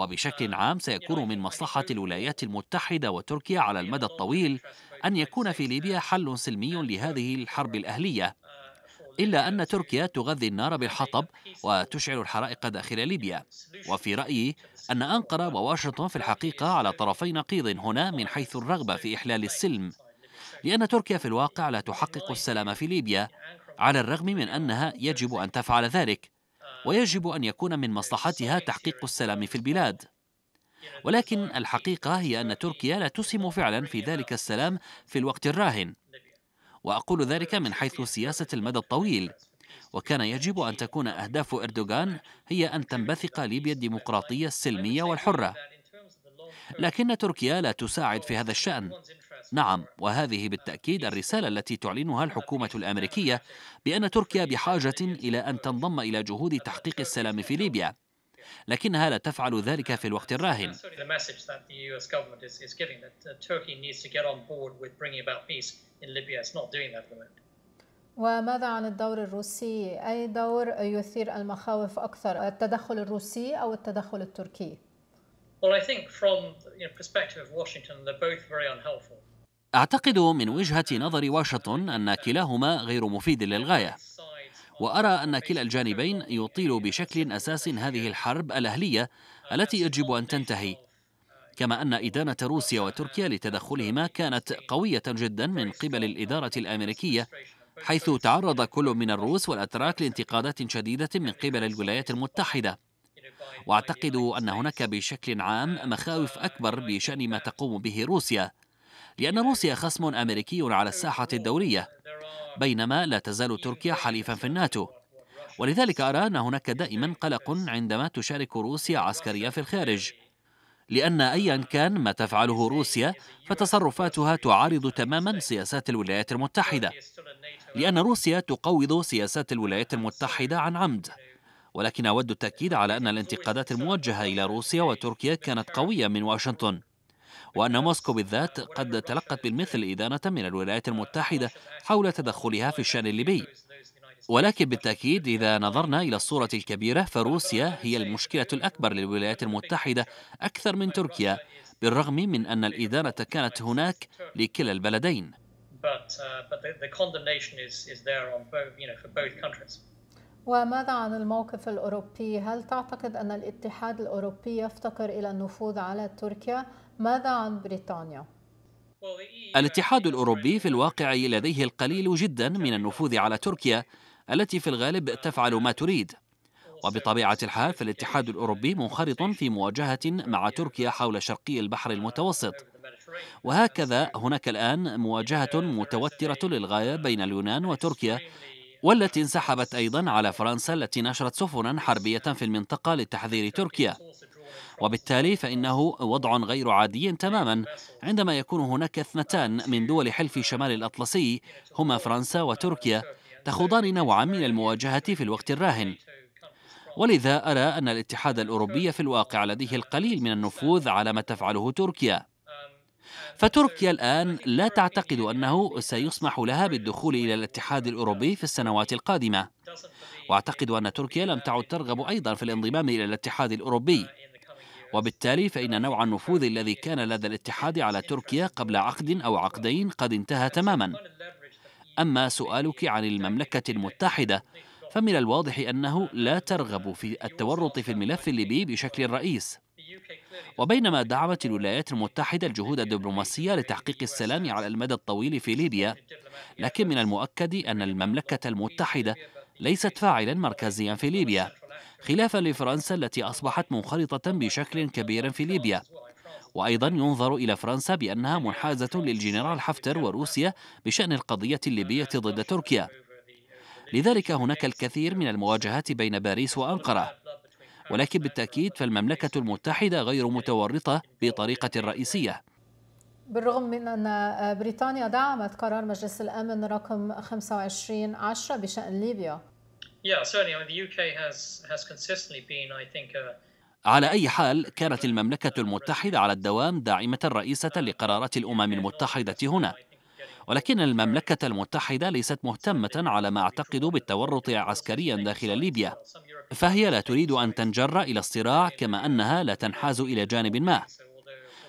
وبشكل عام سيكون من مصلحة الولايات المتحدة وتركيا على المدى الطويل أن يكون في ليبيا حل سلمي لهذه الحرب الأهلية إلا أن تركيا تغذي النار بالحطب وتشعل الحرائق داخل ليبيا وفي رأيي أن أنقرة وواشنطن في الحقيقة على طرفي نقيض هنا من حيث الرغبة في إحلال السلم لأن تركيا في الواقع لا تحقق السلام في ليبيا على الرغم من أنها يجب أن تفعل ذلك ويجب أن يكون من مصلحتها تحقيق السلام في البلاد ولكن الحقيقة هي أن تركيا لا تسهم فعلا في ذلك السلام في الوقت الراهن وأقول ذلك من حيث سياسة المدى الطويل وكان يجب أن تكون أهداف إردوغان هي أن تنبثق ليبيا الديمقراطية السلمية والحرة لكن تركيا لا تساعد في هذا الشأن نعم وهذه بالتأكيد الرسالة التي تعلنها الحكومة الأمريكية بأن تركيا بحاجة إلى أن تنضم إلى جهود تحقيق السلام في ليبيا لكنها لا تفعل ذلك في الوقت الراهن وماذا عن الدور الروسي؟ أي دور يثير المخاوف أكثر التدخل الروسي أو التدخل التركي؟ Well, I think from the perspective of Washington, they're both very unhelpful. أعتقد من وجهة نظر واشنطن أن كلاهما غير مفيد للغاية وأرى أن كلا الجانبين يطيل بشكل أساس هذه الحرب الأهلية التي يجب أن تنتهي كما أن إدانة روسيا وتركيا لتدخلهما كانت قوية جدا من قبل الإدارة الأمريكية حيث تعرض كل من الروس والأتراك لانتقادات شديدة من قبل الولايات المتحدة وأعتقد أن هناك بشكل عام مخاوف أكبر بشأن ما تقوم به روسيا لأن روسيا خصم أمريكي على الساحة الدولية بينما لا تزال تركيا حليفا في الناتو ولذلك أرى أن هناك دائما قلق عندما تشارك روسيا عسكرية في الخارج لأن أيا كان ما تفعله روسيا فتصرفاتها تعارض تماما سياسات الولايات المتحدة لأن روسيا تقوض سياسات الولايات المتحدة عن عمد ولكن أود التأكيد على أن الانتقادات الموجهة إلى روسيا وتركيا كانت قوية من واشنطن وأن موسكو بالذات قد تلقت بالمثل إدانة من الولايات المتحدة حول تدخلها في الشأن الليبي ولكن بالتأكيد إذا نظرنا إلى الصورة الكبيرة فروسيا هي المشكلة الأكبر للولايات المتحدة أكثر من تركيا بالرغم من أن الإدانة كانت هناك لكلا البلدين وماذا عن الموقف الأوروبي؟ هل تعتقد أن الاتحاد الأوروبي يفتقر إلى النفوذ على تركيا ماذا عن بريطانيا؟ الاتحاد الأوروبي في الواقع لديه القليل جدا من النفوذ على تركيا التي في الغالب تفعل ما تريد وبطبيعة الحال فالاتحاد الأوروبي منخرط في مواجهة مع تركيا حول شرقي البحر المتوسط وهكذا هناك الآن مواجهة متوترة للغاية بين اليونان وتركيا والتي انسحبت أيضا على فرنسا التي نشرت سفنا حربية في المنطقة لتحذير تركيا وبالتالي فإنه وضع غير عادي تماما عندما يكون هناك اثنتان من دول حلف شمال الأطلسي هما فرنسا وتركيا تخوضان نوعا من المواجهة في الوقت الراهن ولذا أرى أن الاتحاد الأوروبي في الواقع لديه القليل من النفوذ على ما تفعله تركيا فتركيا الآن لا تعتقد أنه سيسمح لها بالدخول إلى الاتحاد الأوروبي في السنوات القادمة وأعتقد أن تركيا لم تعد ترغب أيضا في الانضمام إلى الاتحاد الأوروبي وبالتالي فإن نوع النفوذ الذي كان لدى الاتحاد على تركيا قبل عقد أو عقدين قد انتهى تماما أما سؤالك عن المملكة المتحدة فمن الواضح أنه لا ترغب في التورط في الملف الليبي بشكل رئيس وبينما دعمت الولايات المتحدة الجهود الدبلوماسية لتحقيق السلام على المدى الطويل في ليبيا لكن من المؤكد أن المملكة المتحدة ليست فاعلا مركزيا في ليبيا خلافا لفرنسا التي أصبحت منخرطة بشكل كبير في ليبيا وأيضا ينظر إلى فرنسا بأنها منحازة للجنرال حفتر وروسيا بشأن القضية الليبية ضد تركيا لذلك هناك الكثير من المواجهات بين باريس وأنقرة ولكن بالتأكيد فالمملكة المتحدة غير متورطة بطريقة رئيسية بالرغم من أن بريطانيا دعمت قرار مجلس الأمن رقم 25 2510 بشأن ليبيا Yeah, certainly. I mean, the UK has has consistently been, I think, a uh, على أي حال كانت المملكة المتحدة على الدوام داعمة رئيسة لقرارات الأمم المتحدة هنا ولكن المملكة المتحدة ليست مهتمة على ما أعتقد بالتورط عسكريا داخل ليبيا فهي لا تريد أن تنجر إلى الصراع كما أنها لا تنحاز إلى جانب ما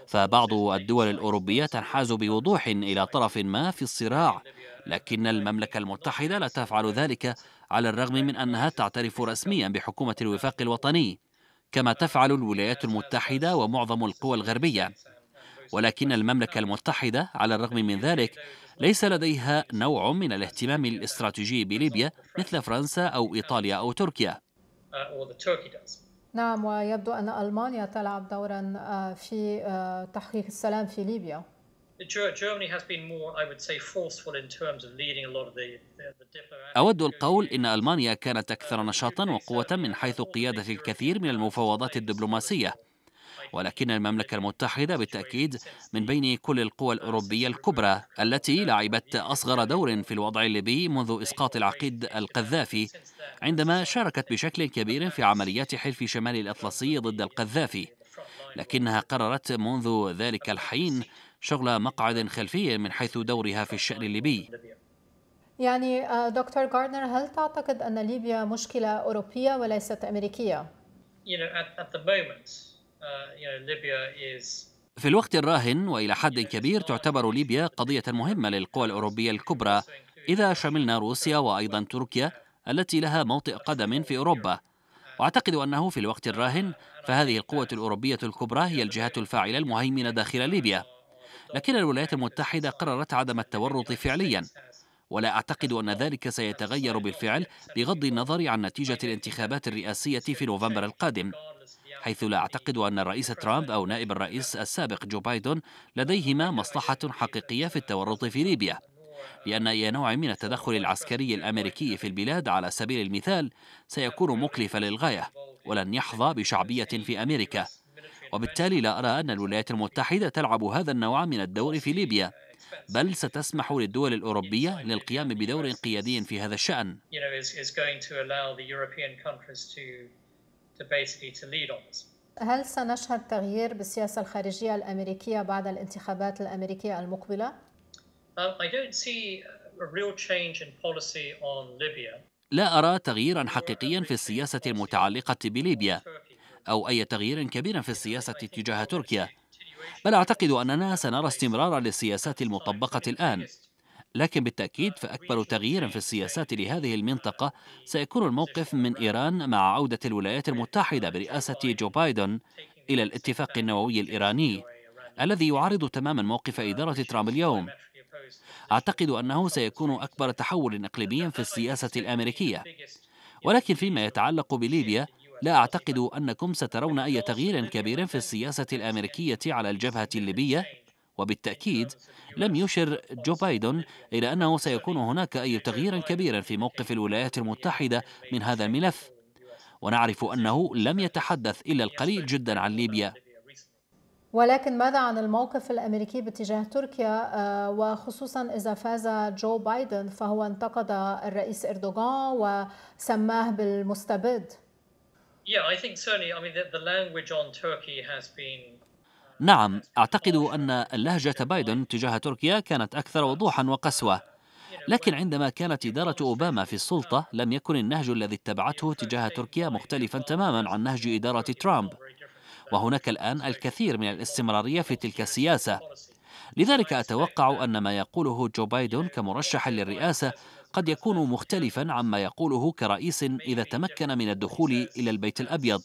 فبعض الدول الأوروبية تنحاز بوضوح إلى طرف ما في الصراع لكن المملكة المتحدة لا تفعل ذلك على الرغم من أنها تعترف رسميا بحكومة الوفاق الوطني كما تفعل الولايات المتحدة ومعظم القوى الغربية ولكن المملكة المتحدة على الرغم من ذلك ليس لديها نوع من الاهتمام الاستراتيجي بليبيا مثل فرنسا أو إيطاليا أو تركيا نعم ويبدو أن ألمانيا تلعب دورا آه، في آه، تحقيق السلام في ليبيا Germany has been more, I would say, forceful in terms of leading a lot of the, أود القول إن ألمانيا كانت أكثر uh, نشاطا وقوة من حيث قيادة الكثير من المفاوضات الدبلوماسية ولكن المملكة المتحدة بالتأكيد من بين كل القوى uh, الأوروبية الكبرى التي لعبت أصغر دور في الوضع الليبي منذ إسقاط العقيد القذافي عندما شاركت بشكل كبير في عمليات حلف شمال الأطلسي ضد القذافي لكنها قررت منذ ذلك الحين شغل مقعد خلفي من حيث دورها في الشأن الليبي يعني آه، دكتور غاردنر هل تعتقد أن ليبيا مشكلة أوروبية وليست أمريكية؟ uh, في الوقت الراهن وإلى حد كبير تعتبر ليبيا قضية مهمة للقوى الأوروبية الكبرى إذا شملنا روسيا وأيضا تركيا التي لها موطئ قدم في أوروبا وأعتقد أنه في الوقت الراهن فهذه القوة الأوروبية الكبرى هي الجهة الفاعلة المهيمنة داخل ليبيا لكن الولايات المتحدة قررت عدم التورط فعليا ولا أعتقد أن ذلك سيتغير بالفعل بغض النظر عن نتيجة الانتخابات الرئاسية في نوفمبر القادم حيث لا أعتقد أن الرئيس ترامب أو نائب الرئيس السابق جو بايدن لديهما مصلحة حقيقية في التورط في ليبيا لأن أي نوع من التدخل العسكري الأمريكي في البلاد على سبيل المثال سيكون مكلفا للغاية ولن يحظى بشعبية في أمريكا وبالتالي لا أرى أن الولايات المتحدة تلعب هذا النوع من الدور في ليبيا بل ستسمح للدول الأوروبية للقيام بدور قيادي في هذا الشأن هل سنشهد تغيير بالسياسة الخارجية الأمريكية بعد الانتخابات الأمريكية المقبلة؟ um, لا أرى تغييرا حقيقيا في السياسة المتعلقة بليبيا أو أي تغيير كبير في السياسة تجاه تركيا بل أعتقد أننا سنرى استمرارا للسياسات المطبقة الآن لكن بالتأكيد فأكبر تغيير في السياسات لهذه المنطقة سيكون الموقف من إيران مع عودة الولايات المتحدة برئاسة جو بايدن إلى الاتفاق النووي الإيراني الذي يعارض تماما موقف إدارة ترامب اليوم أعتقد أنه سيكون أكبر تحول إقليمي في السياسة الأمريكية ولكن فيما يتعلق بليبيا لا أعتقد أنكم سترون أي تغيير كبير في السياسة الأمريكية على الجبهة الليبية وبالتأكيد لم يشر جو بايدن إلى أنه سيكون هناك أي تغيير كبير في موقف الولايات المتحدة من هذا الملف ونعرف أنه لم يتحدث إلا القليل جدا عن ليبيا ولكن ماذا عن الموقف الامريكي باتجاه تركيا آه، وخصوصا اذا فاز جو بايدن فهو انتقد الرئيس اردوغان وسماه بالمستبد Yeah, I think certainly. I mean, the, the language on Turkey has been uh, نعم اعتقد ان لهجه بايدن تجاه تركيا كانت اكثر وضوحا وقسوه لكن عندما كانت اداره اوباما في السلطه لم يكن النهج الذي اتبعته تجاه تركيا مختلفا تماما عن نهج اداره ترامب وهناك الان الكثير من الاستمراريه في تلك السياسه لذلك اتوقع ان ما يقوله جو بايدن كمرشح للرئاسه قد يكون مختلفا عما يقوله كرئيس إذا تمكن من الدخول إلى البيت الأبيض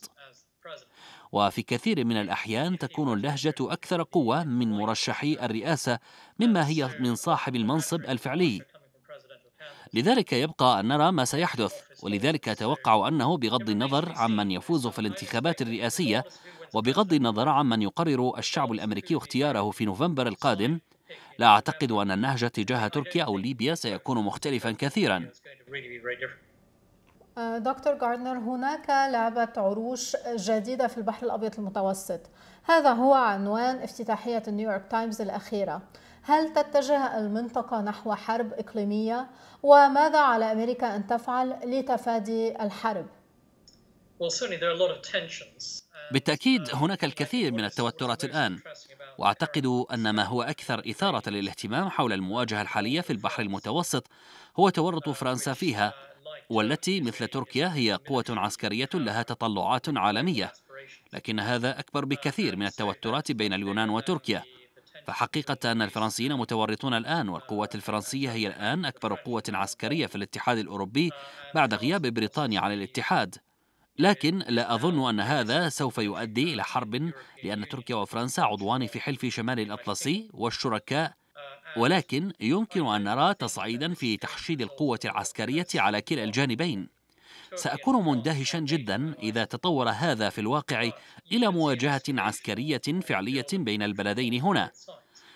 وفي كثير من الأحيان تكون اللهجة أكثر قوة من مرشحي الرئاسة مما هي من صاحب المنصب الفعلي لذلك يبقى أن نرى ما سيحدث ولذلك أتوقع أنه بغض النظر عمن يفوز في الانتخابات الرئاسية وبغض النظر عمن يقرر الشعب الأمريكي اختياره في نوفمبر القادم لا أعتقد أن النهج تجاه تركيا أو ليبيا سيكون مختلفا كثيرا أه، دكتور جاردنر هناك لعبة عروش جديدة في البحر الأبيض المتوسط هذا هو عنوان افتتاحية نيويورك تايمز الأخيرة هل تتجه المنطقة نحو حرب إقليمية؟ وماذا على أمريكا أن تفعل لتفادي الحرب؟ Well, certainly there are a lot of tensions. بالتأكيد هناك الكثير من التوترات الآن وأعتقد أن ما هو أكثر إثارة للاهتمام حول المواجهة الحالية في البحر المتوسط هو تورط فرنسا فيها والتي مثل تركيا هي قوة عسكرية لها تطلعات عالمية لكن هذا أكبر بكثير من التوترات بين اليونان وتركيا فحقيقة أن الفرنسيين متورطون الآن والقوات الفرنسية هي الآن أكبر قوة عسكرية في الاتحاد الأوروبي بعد غياب بريطانيا عن الاتحاد لكن لا أظن أن هذا سوف يؤدي إلى حرب لأن تركيا وفرنسا عضوان في حلف شمال الأطلسي والشركاء ولكن يمكن أن نرى تصعيدا في تحشيد القوة العسكرية على كلا الجانبين سأكون مندهشا جدا إذا تطور هذا في الواقع إلى مواجهة عسكرية فعلية بين البلدين هنا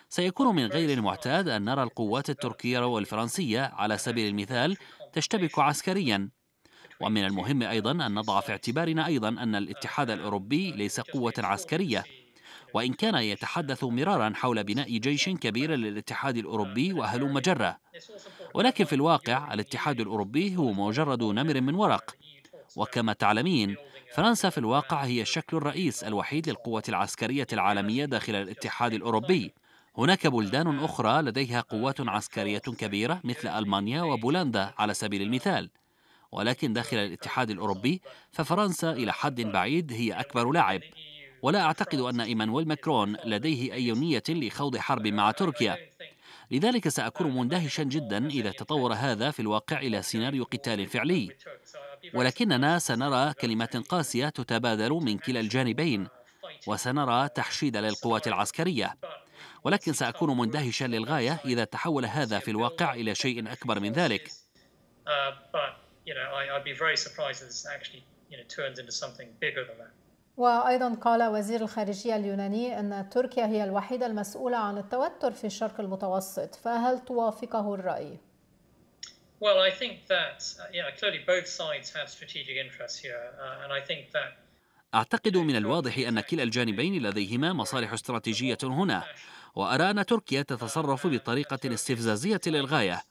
سيكون من غير المعتاد أن نرى القوات التركية والفرنسية على سبيل المثال تشتبك عسكريا ومن المهم أيضا أن نضع في اعتبارنا أيضا أن الاتحاد الأوروبي ليس قوة عسكرية وإن كان يتحدث مرارا حول بناء جيش كبير للاتحاد الأوروبي وهلم جرة ولكن في الواقع الاتحاد الأوروبي هو مجرد نمر من ورق وكما تعلمين فرنسا في الواقع هي الشكل الرئيس الوحيد للقوة العسكرية العالمية داخل الاتحاد الأوروبي هناك بلدان أخرى لديها قوات عسكرية كبيرة مثل ألمانيا وبولندا على سبيل المثال ولكن داخل الاتحاد الأوروبي ففرنسا إلى حد بعيد هي أكبر لاعب ولا أعتقد أن إيمانويل ماكرون لديه أي نية لخوض حرب مع تركيا لذلك سأكون مندهشا جدا إذا تطور هذا في الواقع إلى سيناريو قتال فعلي ولكننا سنرى كلمات قاسية تتبادل من كلا الجانبين وسنرى تحشيد للقوات العسكرية ولكن سأكون مندهشا للغاية إذا تحول هذا في الواقع إلى شيء أكبر من ذلك uh, you know, I, I'd be very surprised if this actually, you know, turns into something bigger than that. وأيضا قال وزير الخارجية اليوناني أن تركيا هي الوحيدة المسؤولة عن التوتر في الشرق المتوسط فهل توافقه الرأي؟ Well, I think that, uh, you know, clearly both sides have strategic interests here, uh, and I think that أعتقد من الواضح أن كلا الجانبين لديهما مصالح استراتيجية هنا وأرى أن تركيا تتصرف بطريقة استفزازية للغاية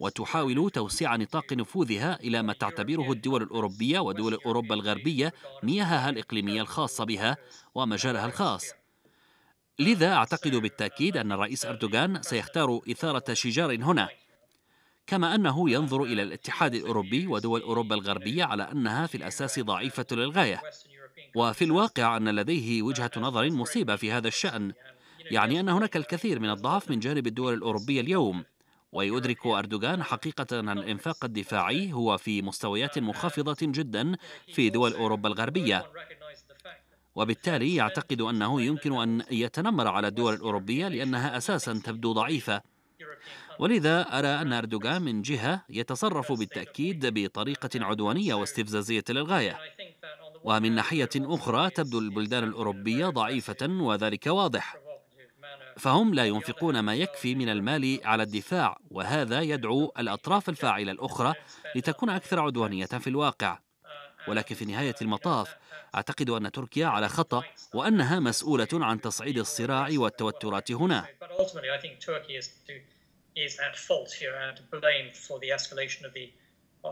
وتحاول توسيع نطاق نفوذها إلى ما تعتبره الدول الأوروبية ودول أوروبا الغربية مياهها الإقليمية الخاصة بها ومجالها الخاص لذا أعتقد بالتأكيد أن الرئيس أردوغان سيختار إثارة شجار هنا كما أنه ينظر إلى الاتحاد الأوروبي ودول أوروبا الغربية على أنها في الأساس ضعيفة للغاية وفي الواقع أن لديه وجهة نظر مصيبة في هذا الشأن يعني أن هناك الكثير من الضعف من جانب الدول الأوروبية اليوم ويدرك أردوغان حقيقة أن الإنفاق الدفاعي هو في مستويات منخفضة جدا في دول أوروبا الغربية وبالتالي يعتقد أنه يمكن أن يتنمر على الدول الأوروبية لأنها أساسا تبدو ضعيفة ولذا أرى أن أردوغان من جهة يتصرف بالتأكيد بطريقة عدوانية واستفزازية للغاية ومن ناحية أخرى تبدو البلدان الأوروبية ضعيفة وذلك واضح فهم لا ينفقون ما يكفي من المال على الدفاع وهذا يدعو الاطراف الفاعله الاخرى لتكون اكثر عدوانيه في الواقع ولكن في نهايه المطاف اعتقد ان تركيا على خطا وانها مسؤوله عن تصعيد الصراع والتوترات هنا is at fault here and for the escalation of the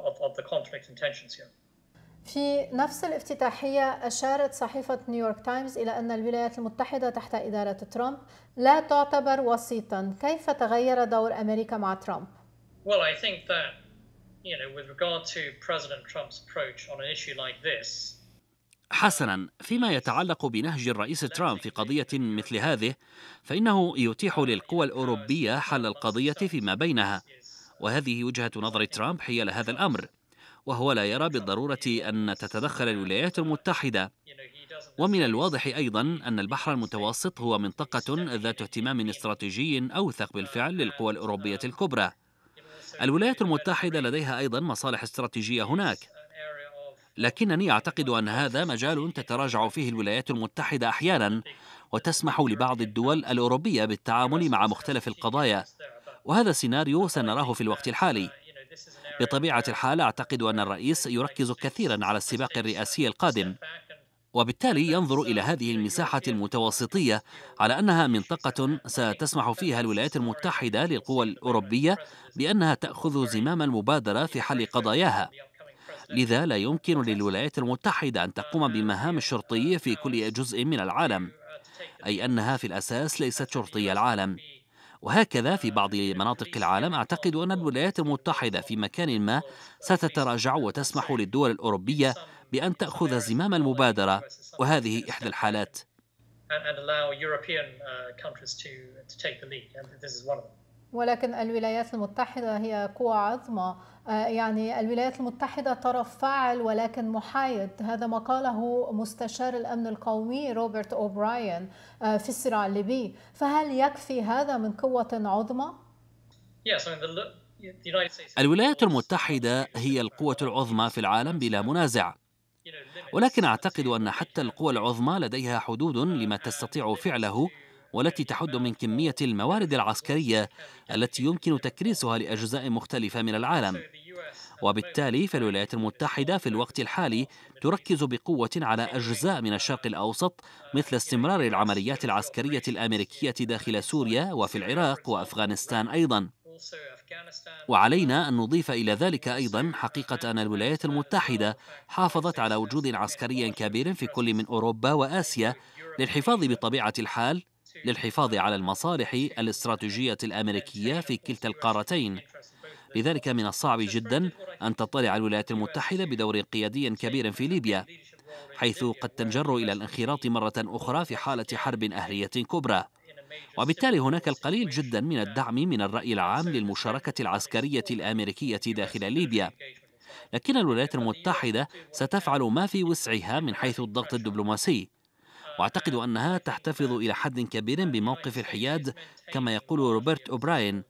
of, of the conflict and tensions here. في نفس الافتتاحية أشارت صحيفة نيويورك تايمز إلى أن الولايات المتحدة تحت إدارة ترامب لا تعتبر وسيطا كيف تغير دور أمريكا مع ترامب؟ Well, I think that, you know, with regard to President Trump's approach on an issue like this, حسنا فيما يتعلق بنهج الرئيس ترامب في قضيه مثل هذه فانه يتيح للقوى الاوروبيه حل القضيه فيما بينها وهذه وجهه نظر ترامب حيال هذا الامر وهو لا يرى بالضرورة أن تتدخل الولايات المتحدة ومن الواضح أيضا أن البحر المتوسط هو منطقة ذات اهتمام استراتيجي أوثق بالفعل للقوى الأوروبية الكبرى الولايات المتحدة لديها أيضا مصالح استراتيجية هناك لكنني أعتقد أن هذا مجال تتراجع فيه الولايات المتحدة أحيانا وتسمح لبعض الدول الأوروبية بالتعامل مع مختلف القضايا وهذا السيناريو سنراه في الوقت الحالي بطبيعة الحال أعتقد أن الرئيس يركز كثيرا على السباق الرئاسي القادم وبالتالي ينظر إلى هذه المساحة المتوسطية على أنها منطقة ستسمح فيها الولايات المتحدة للقوى الأوروبية بأنها تأخذ زمام المبادرة في حل قضاياها لذا لا يمكن للولايات المتحدة أن تقوم بمهام الشرطي في كل جزء من العالم أي أنها في الأساس ليست شرطي العالم وهكذا في بعض مناطق العالم أعتقد أن الولايات المتحدة في مكان ما ستتراجع وتسمح للدول الأوروبية بأن تأخذ زمام المبادرة وهذه إحدى الحالات and allow European uh, countries to, to take the lead. And this is one of them. ولكن الولايات المتحدة هي قوة عظمى آه، يعني الولايات المتحدة طرف فاعل ولكن محايد هذا ما قاله مستشار الأمن القومي روبرت أوبراين آه، في الصراع الليبي فهل يكفي هذا من قوة عظمى؟ الولايات المتحدة هي القوة العظمى في العالم بلا منازع ولكن أعتقد أن حتى القوى العظمى لديها حدود لما تستطيع فعله والتي تحد من كمية الموارد العسكرية التي يمكن تكريسها لأجزاء مختلفة من العالم وبالتالي فالولايات المتحدة في الوقت الحالي تركز بقوة على أجزاء من الشرق الأوسط مثل استمرار العمليات العسكرية الأمريكية داخل سوريا وفي العراق وأفغانستان أيضاً وعلينا أن نضيف إلى ذلك أيضا حقيقة أن الولايات المتحدة حافظت على وجود عسكري كبير في كل من أوروبا وآسيا للحفاظ بطبيعة الحال للحفاظ على المصالح الاستراتيجية الأمريكية في كلتا القارتين لذلك من الصعب جدا أن تطلع الولايات المتحدة بدور قيادي كبير في ليبيا حيث قد تنجر إلى الانخراط مرة أخرى في حالة حرب أهلية كبرى وبالتالي هناك القليل جدا من الدعم من الرأي العام للمشاركة العسكرية الأمريكية داخل ليبيا لكن الولايات المتحدة ستفعل ما في وسعها من حيث الضغط الدبلوماسي وأعتقد أنها تحتفظ إلى حد كبير بموقف الحياد كما يقول روبرت أوبراين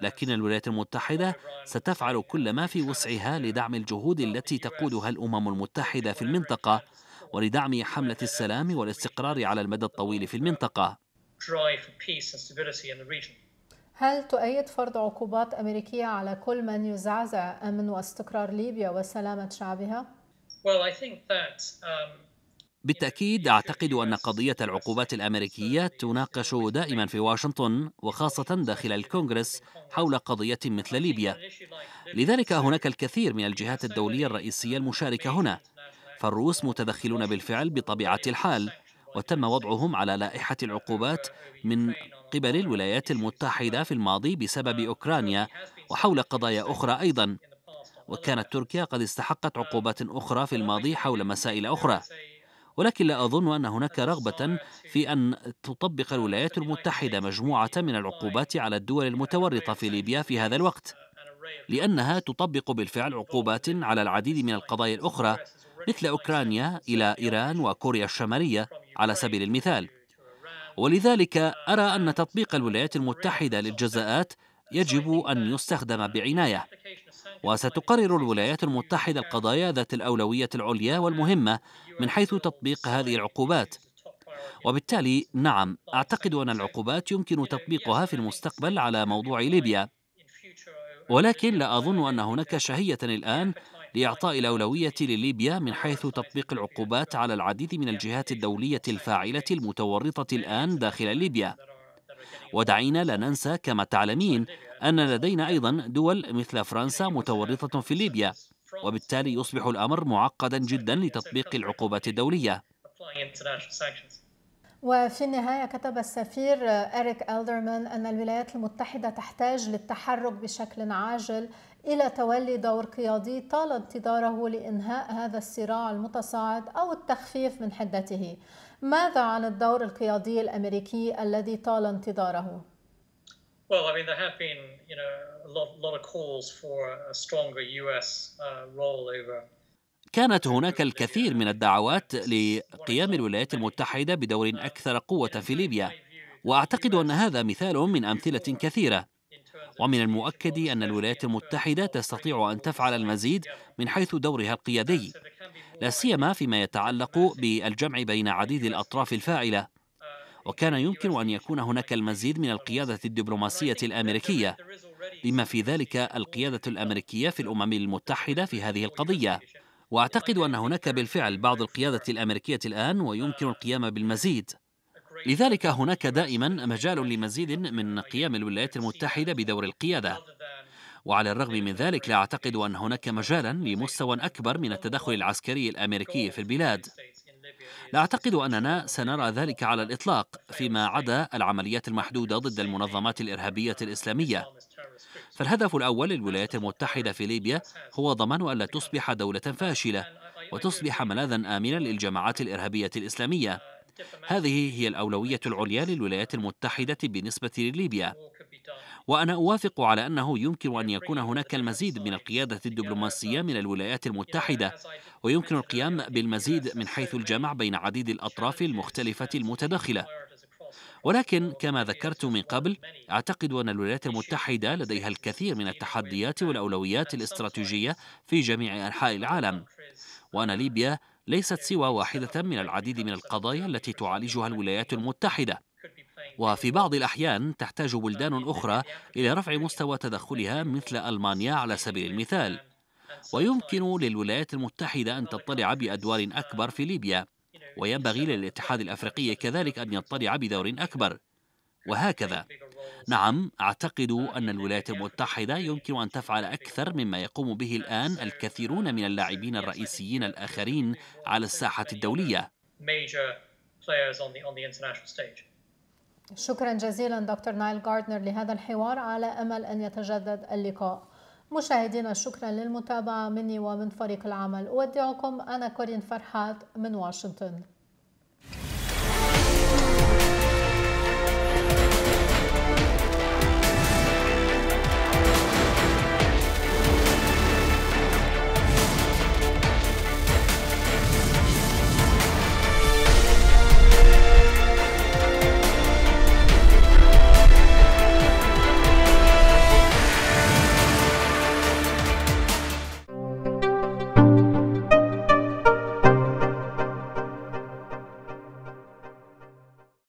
لكن الولايات المتحدة ستفعل كل ما في وسعها لدعم الجهود التي تقودها الأمم المتحدة في المنطقة ولدعم حملة السلام والاستقرار على المدى الطويل في المنطقة هل تؤيد فرض عقوبات أمريكية على كل من يزعزع أمن واستقرار ليبيا وسلامة شعبها؟ Well, I think that um, بالتأكيد أعتقد أن قضية العقوبات الأمريكية تناقش دائما في واشنطن وخاصة داخل الكونغرس حول قضية مثل ليبيا لذلك هناك الكثير من الجهات الدولية الرئيسية المشاركة هنا فالروس متدخلون بالفعل بطبيعة الحال وتم وضعهم على لائحة العقوبات من قبل الولايات المتحدة في الماضي بسبب أوكرانيا وحول قضايا أخرى أيضا وكانت تركيا قد استحقت عقوبات أخرى في الماضي حول مسائل أخرى ولكن لا أظن أن هناك رغبة في أن تطبق الولايات المتحدة مجموعة من العقوبات على الدول المتورطة في ليبيا في هذا الوقت لأنها تطبق بالفعل عقوبات على العديد من القضايا الأخرى مثل أوكرانيا إلى إيران وكوريا الشمالية على سبيل المثال ولذلك أرى أن تطبيق الولايات المتحدة للجزاءات يجب أن يستخدم بعناية وستقرر الولايات المتحدة القضايا ذات الأولوية العليا والمهمة من حيث تطبيق هذه العقوبات وبالتالي نعم أعتقد أن العقوبات يمكن تطبيقها في المستقبل على موضوع ليبيا ولكن لا أظن أن هناك شهية الآن لإعطاء الأولوية لليبيا من حيث تطبيق العقوبات على العديد من الجهات الدولية الفاعلة المتورطة الآن داخل ليبيا ودعينا لا ننسى كما تعلمين أن لدينا أيضا دول مثل فرنسا متورطة في ليبيا وبالتالي يصبح الأمر معقدا جدا لتطبيق العقوبات الدولية وفي النهاية كتب السفير إريك ألدرمان أن الولايات المتحدة تحتاج للتحرك بشكل عاجل إلى تولي دور قيادي طال انتظاره لإنهاء هذا الصراع المتصاعد أو التخفيف من حدته ماذا عن الدور القيادي الأمريكي الذي طال انتظاره؟ Well, I mean, there have been, you know, a lot, lot of calls for a stronger U.S. Uh, role over كانت هناك الكثير من الدعوات لقيام الولايات المتحدة بدور أكثر قوة في ليبيا وأعتقد أن هذا مثال من أمثلة كثيرة ومن المؤكد أن الولايات المتحدة تستطيع أن تفعل المزيد من حيث دورها القيادي لا سيما فيما يتعلق بالجمع بين عديد الأطراف الفاعلة وكان يمكن أن يكون هناك المزيد من القيادة الدبلوماسية الأمريكية بما في ذلك القيادة الأمريكية في الأمم المتحدة في هذه القضية وأعتقد أن هناك بالفعل بعض القيادة الأمريكية الآن ويمكن القيام بالمزيد لذلك هناك دائما مجال لمزيد من قيام الولايات المتحدة بدور القيادة وعلى الرغم من ذلك لا أعتقد أن هناك مجالا لمستوى أكبر من التدخل العسكري الأمريكي في البلاد لا أعتقد أننا سنرى ذلك على الإطلاق فيما عدا العمليات المحدودة ضد المنظمات الإرهابية الإسلامية فالهدف الأول للولايات المتحدة في ليبيا هو ضمان ألا تصبح دولة فاشلة وتصبح ملاذا آمنا للجماعات الإرهابية الإسلامية هذه هي الأولوية العليا للولايات المتحدة بالنسبة لليبيا وأنا أوافق على أنه يمكن أن يكون هناك المزيد من القيادة الدبلوماسية من الولايات المتحدة ويمكن القيام بالمزيد من حيث الجمع بين عديد الأطراف المختلفة المتداخلة ولكن كما ذكرت من قبل اعتقد ان الولايات المتحده لديها الكثير من التحديات والاولويات الاستراتيجيه في جميع انحاء العالم وان ليبيا ليست سوى واحده من العديد من القضايا التي تعالجها الولايات المتحده وفي بعض الأحيان تحتاج بلدان أخرى إلى رفع مستوى تدخلها مثل ألمانيا على سبيل المثال ويمكن للولايات المتحدة أن تطلع بأدوار أكبر في ليبيا وينبغي للاتحاد الأفريقي كذلك أن يطلع بدور أكبر وهكذا نعم أعتقد أن الولايات المتحدة يمكن أن تفعل أكثر مما يقوم به الآن الكثيرون من اللاعبين الرئيسيين الآخرين على الساحة الدولية major players on the on the international stage. شكرا جزيلا دكتور نايل غاردنر لهذا الحوار على أمل أن يتجدد اللقاء مشاهدينا شكرا للمتابعة مني ومن فريق العمل أودعكم أنا كورين فرحات من واشنطن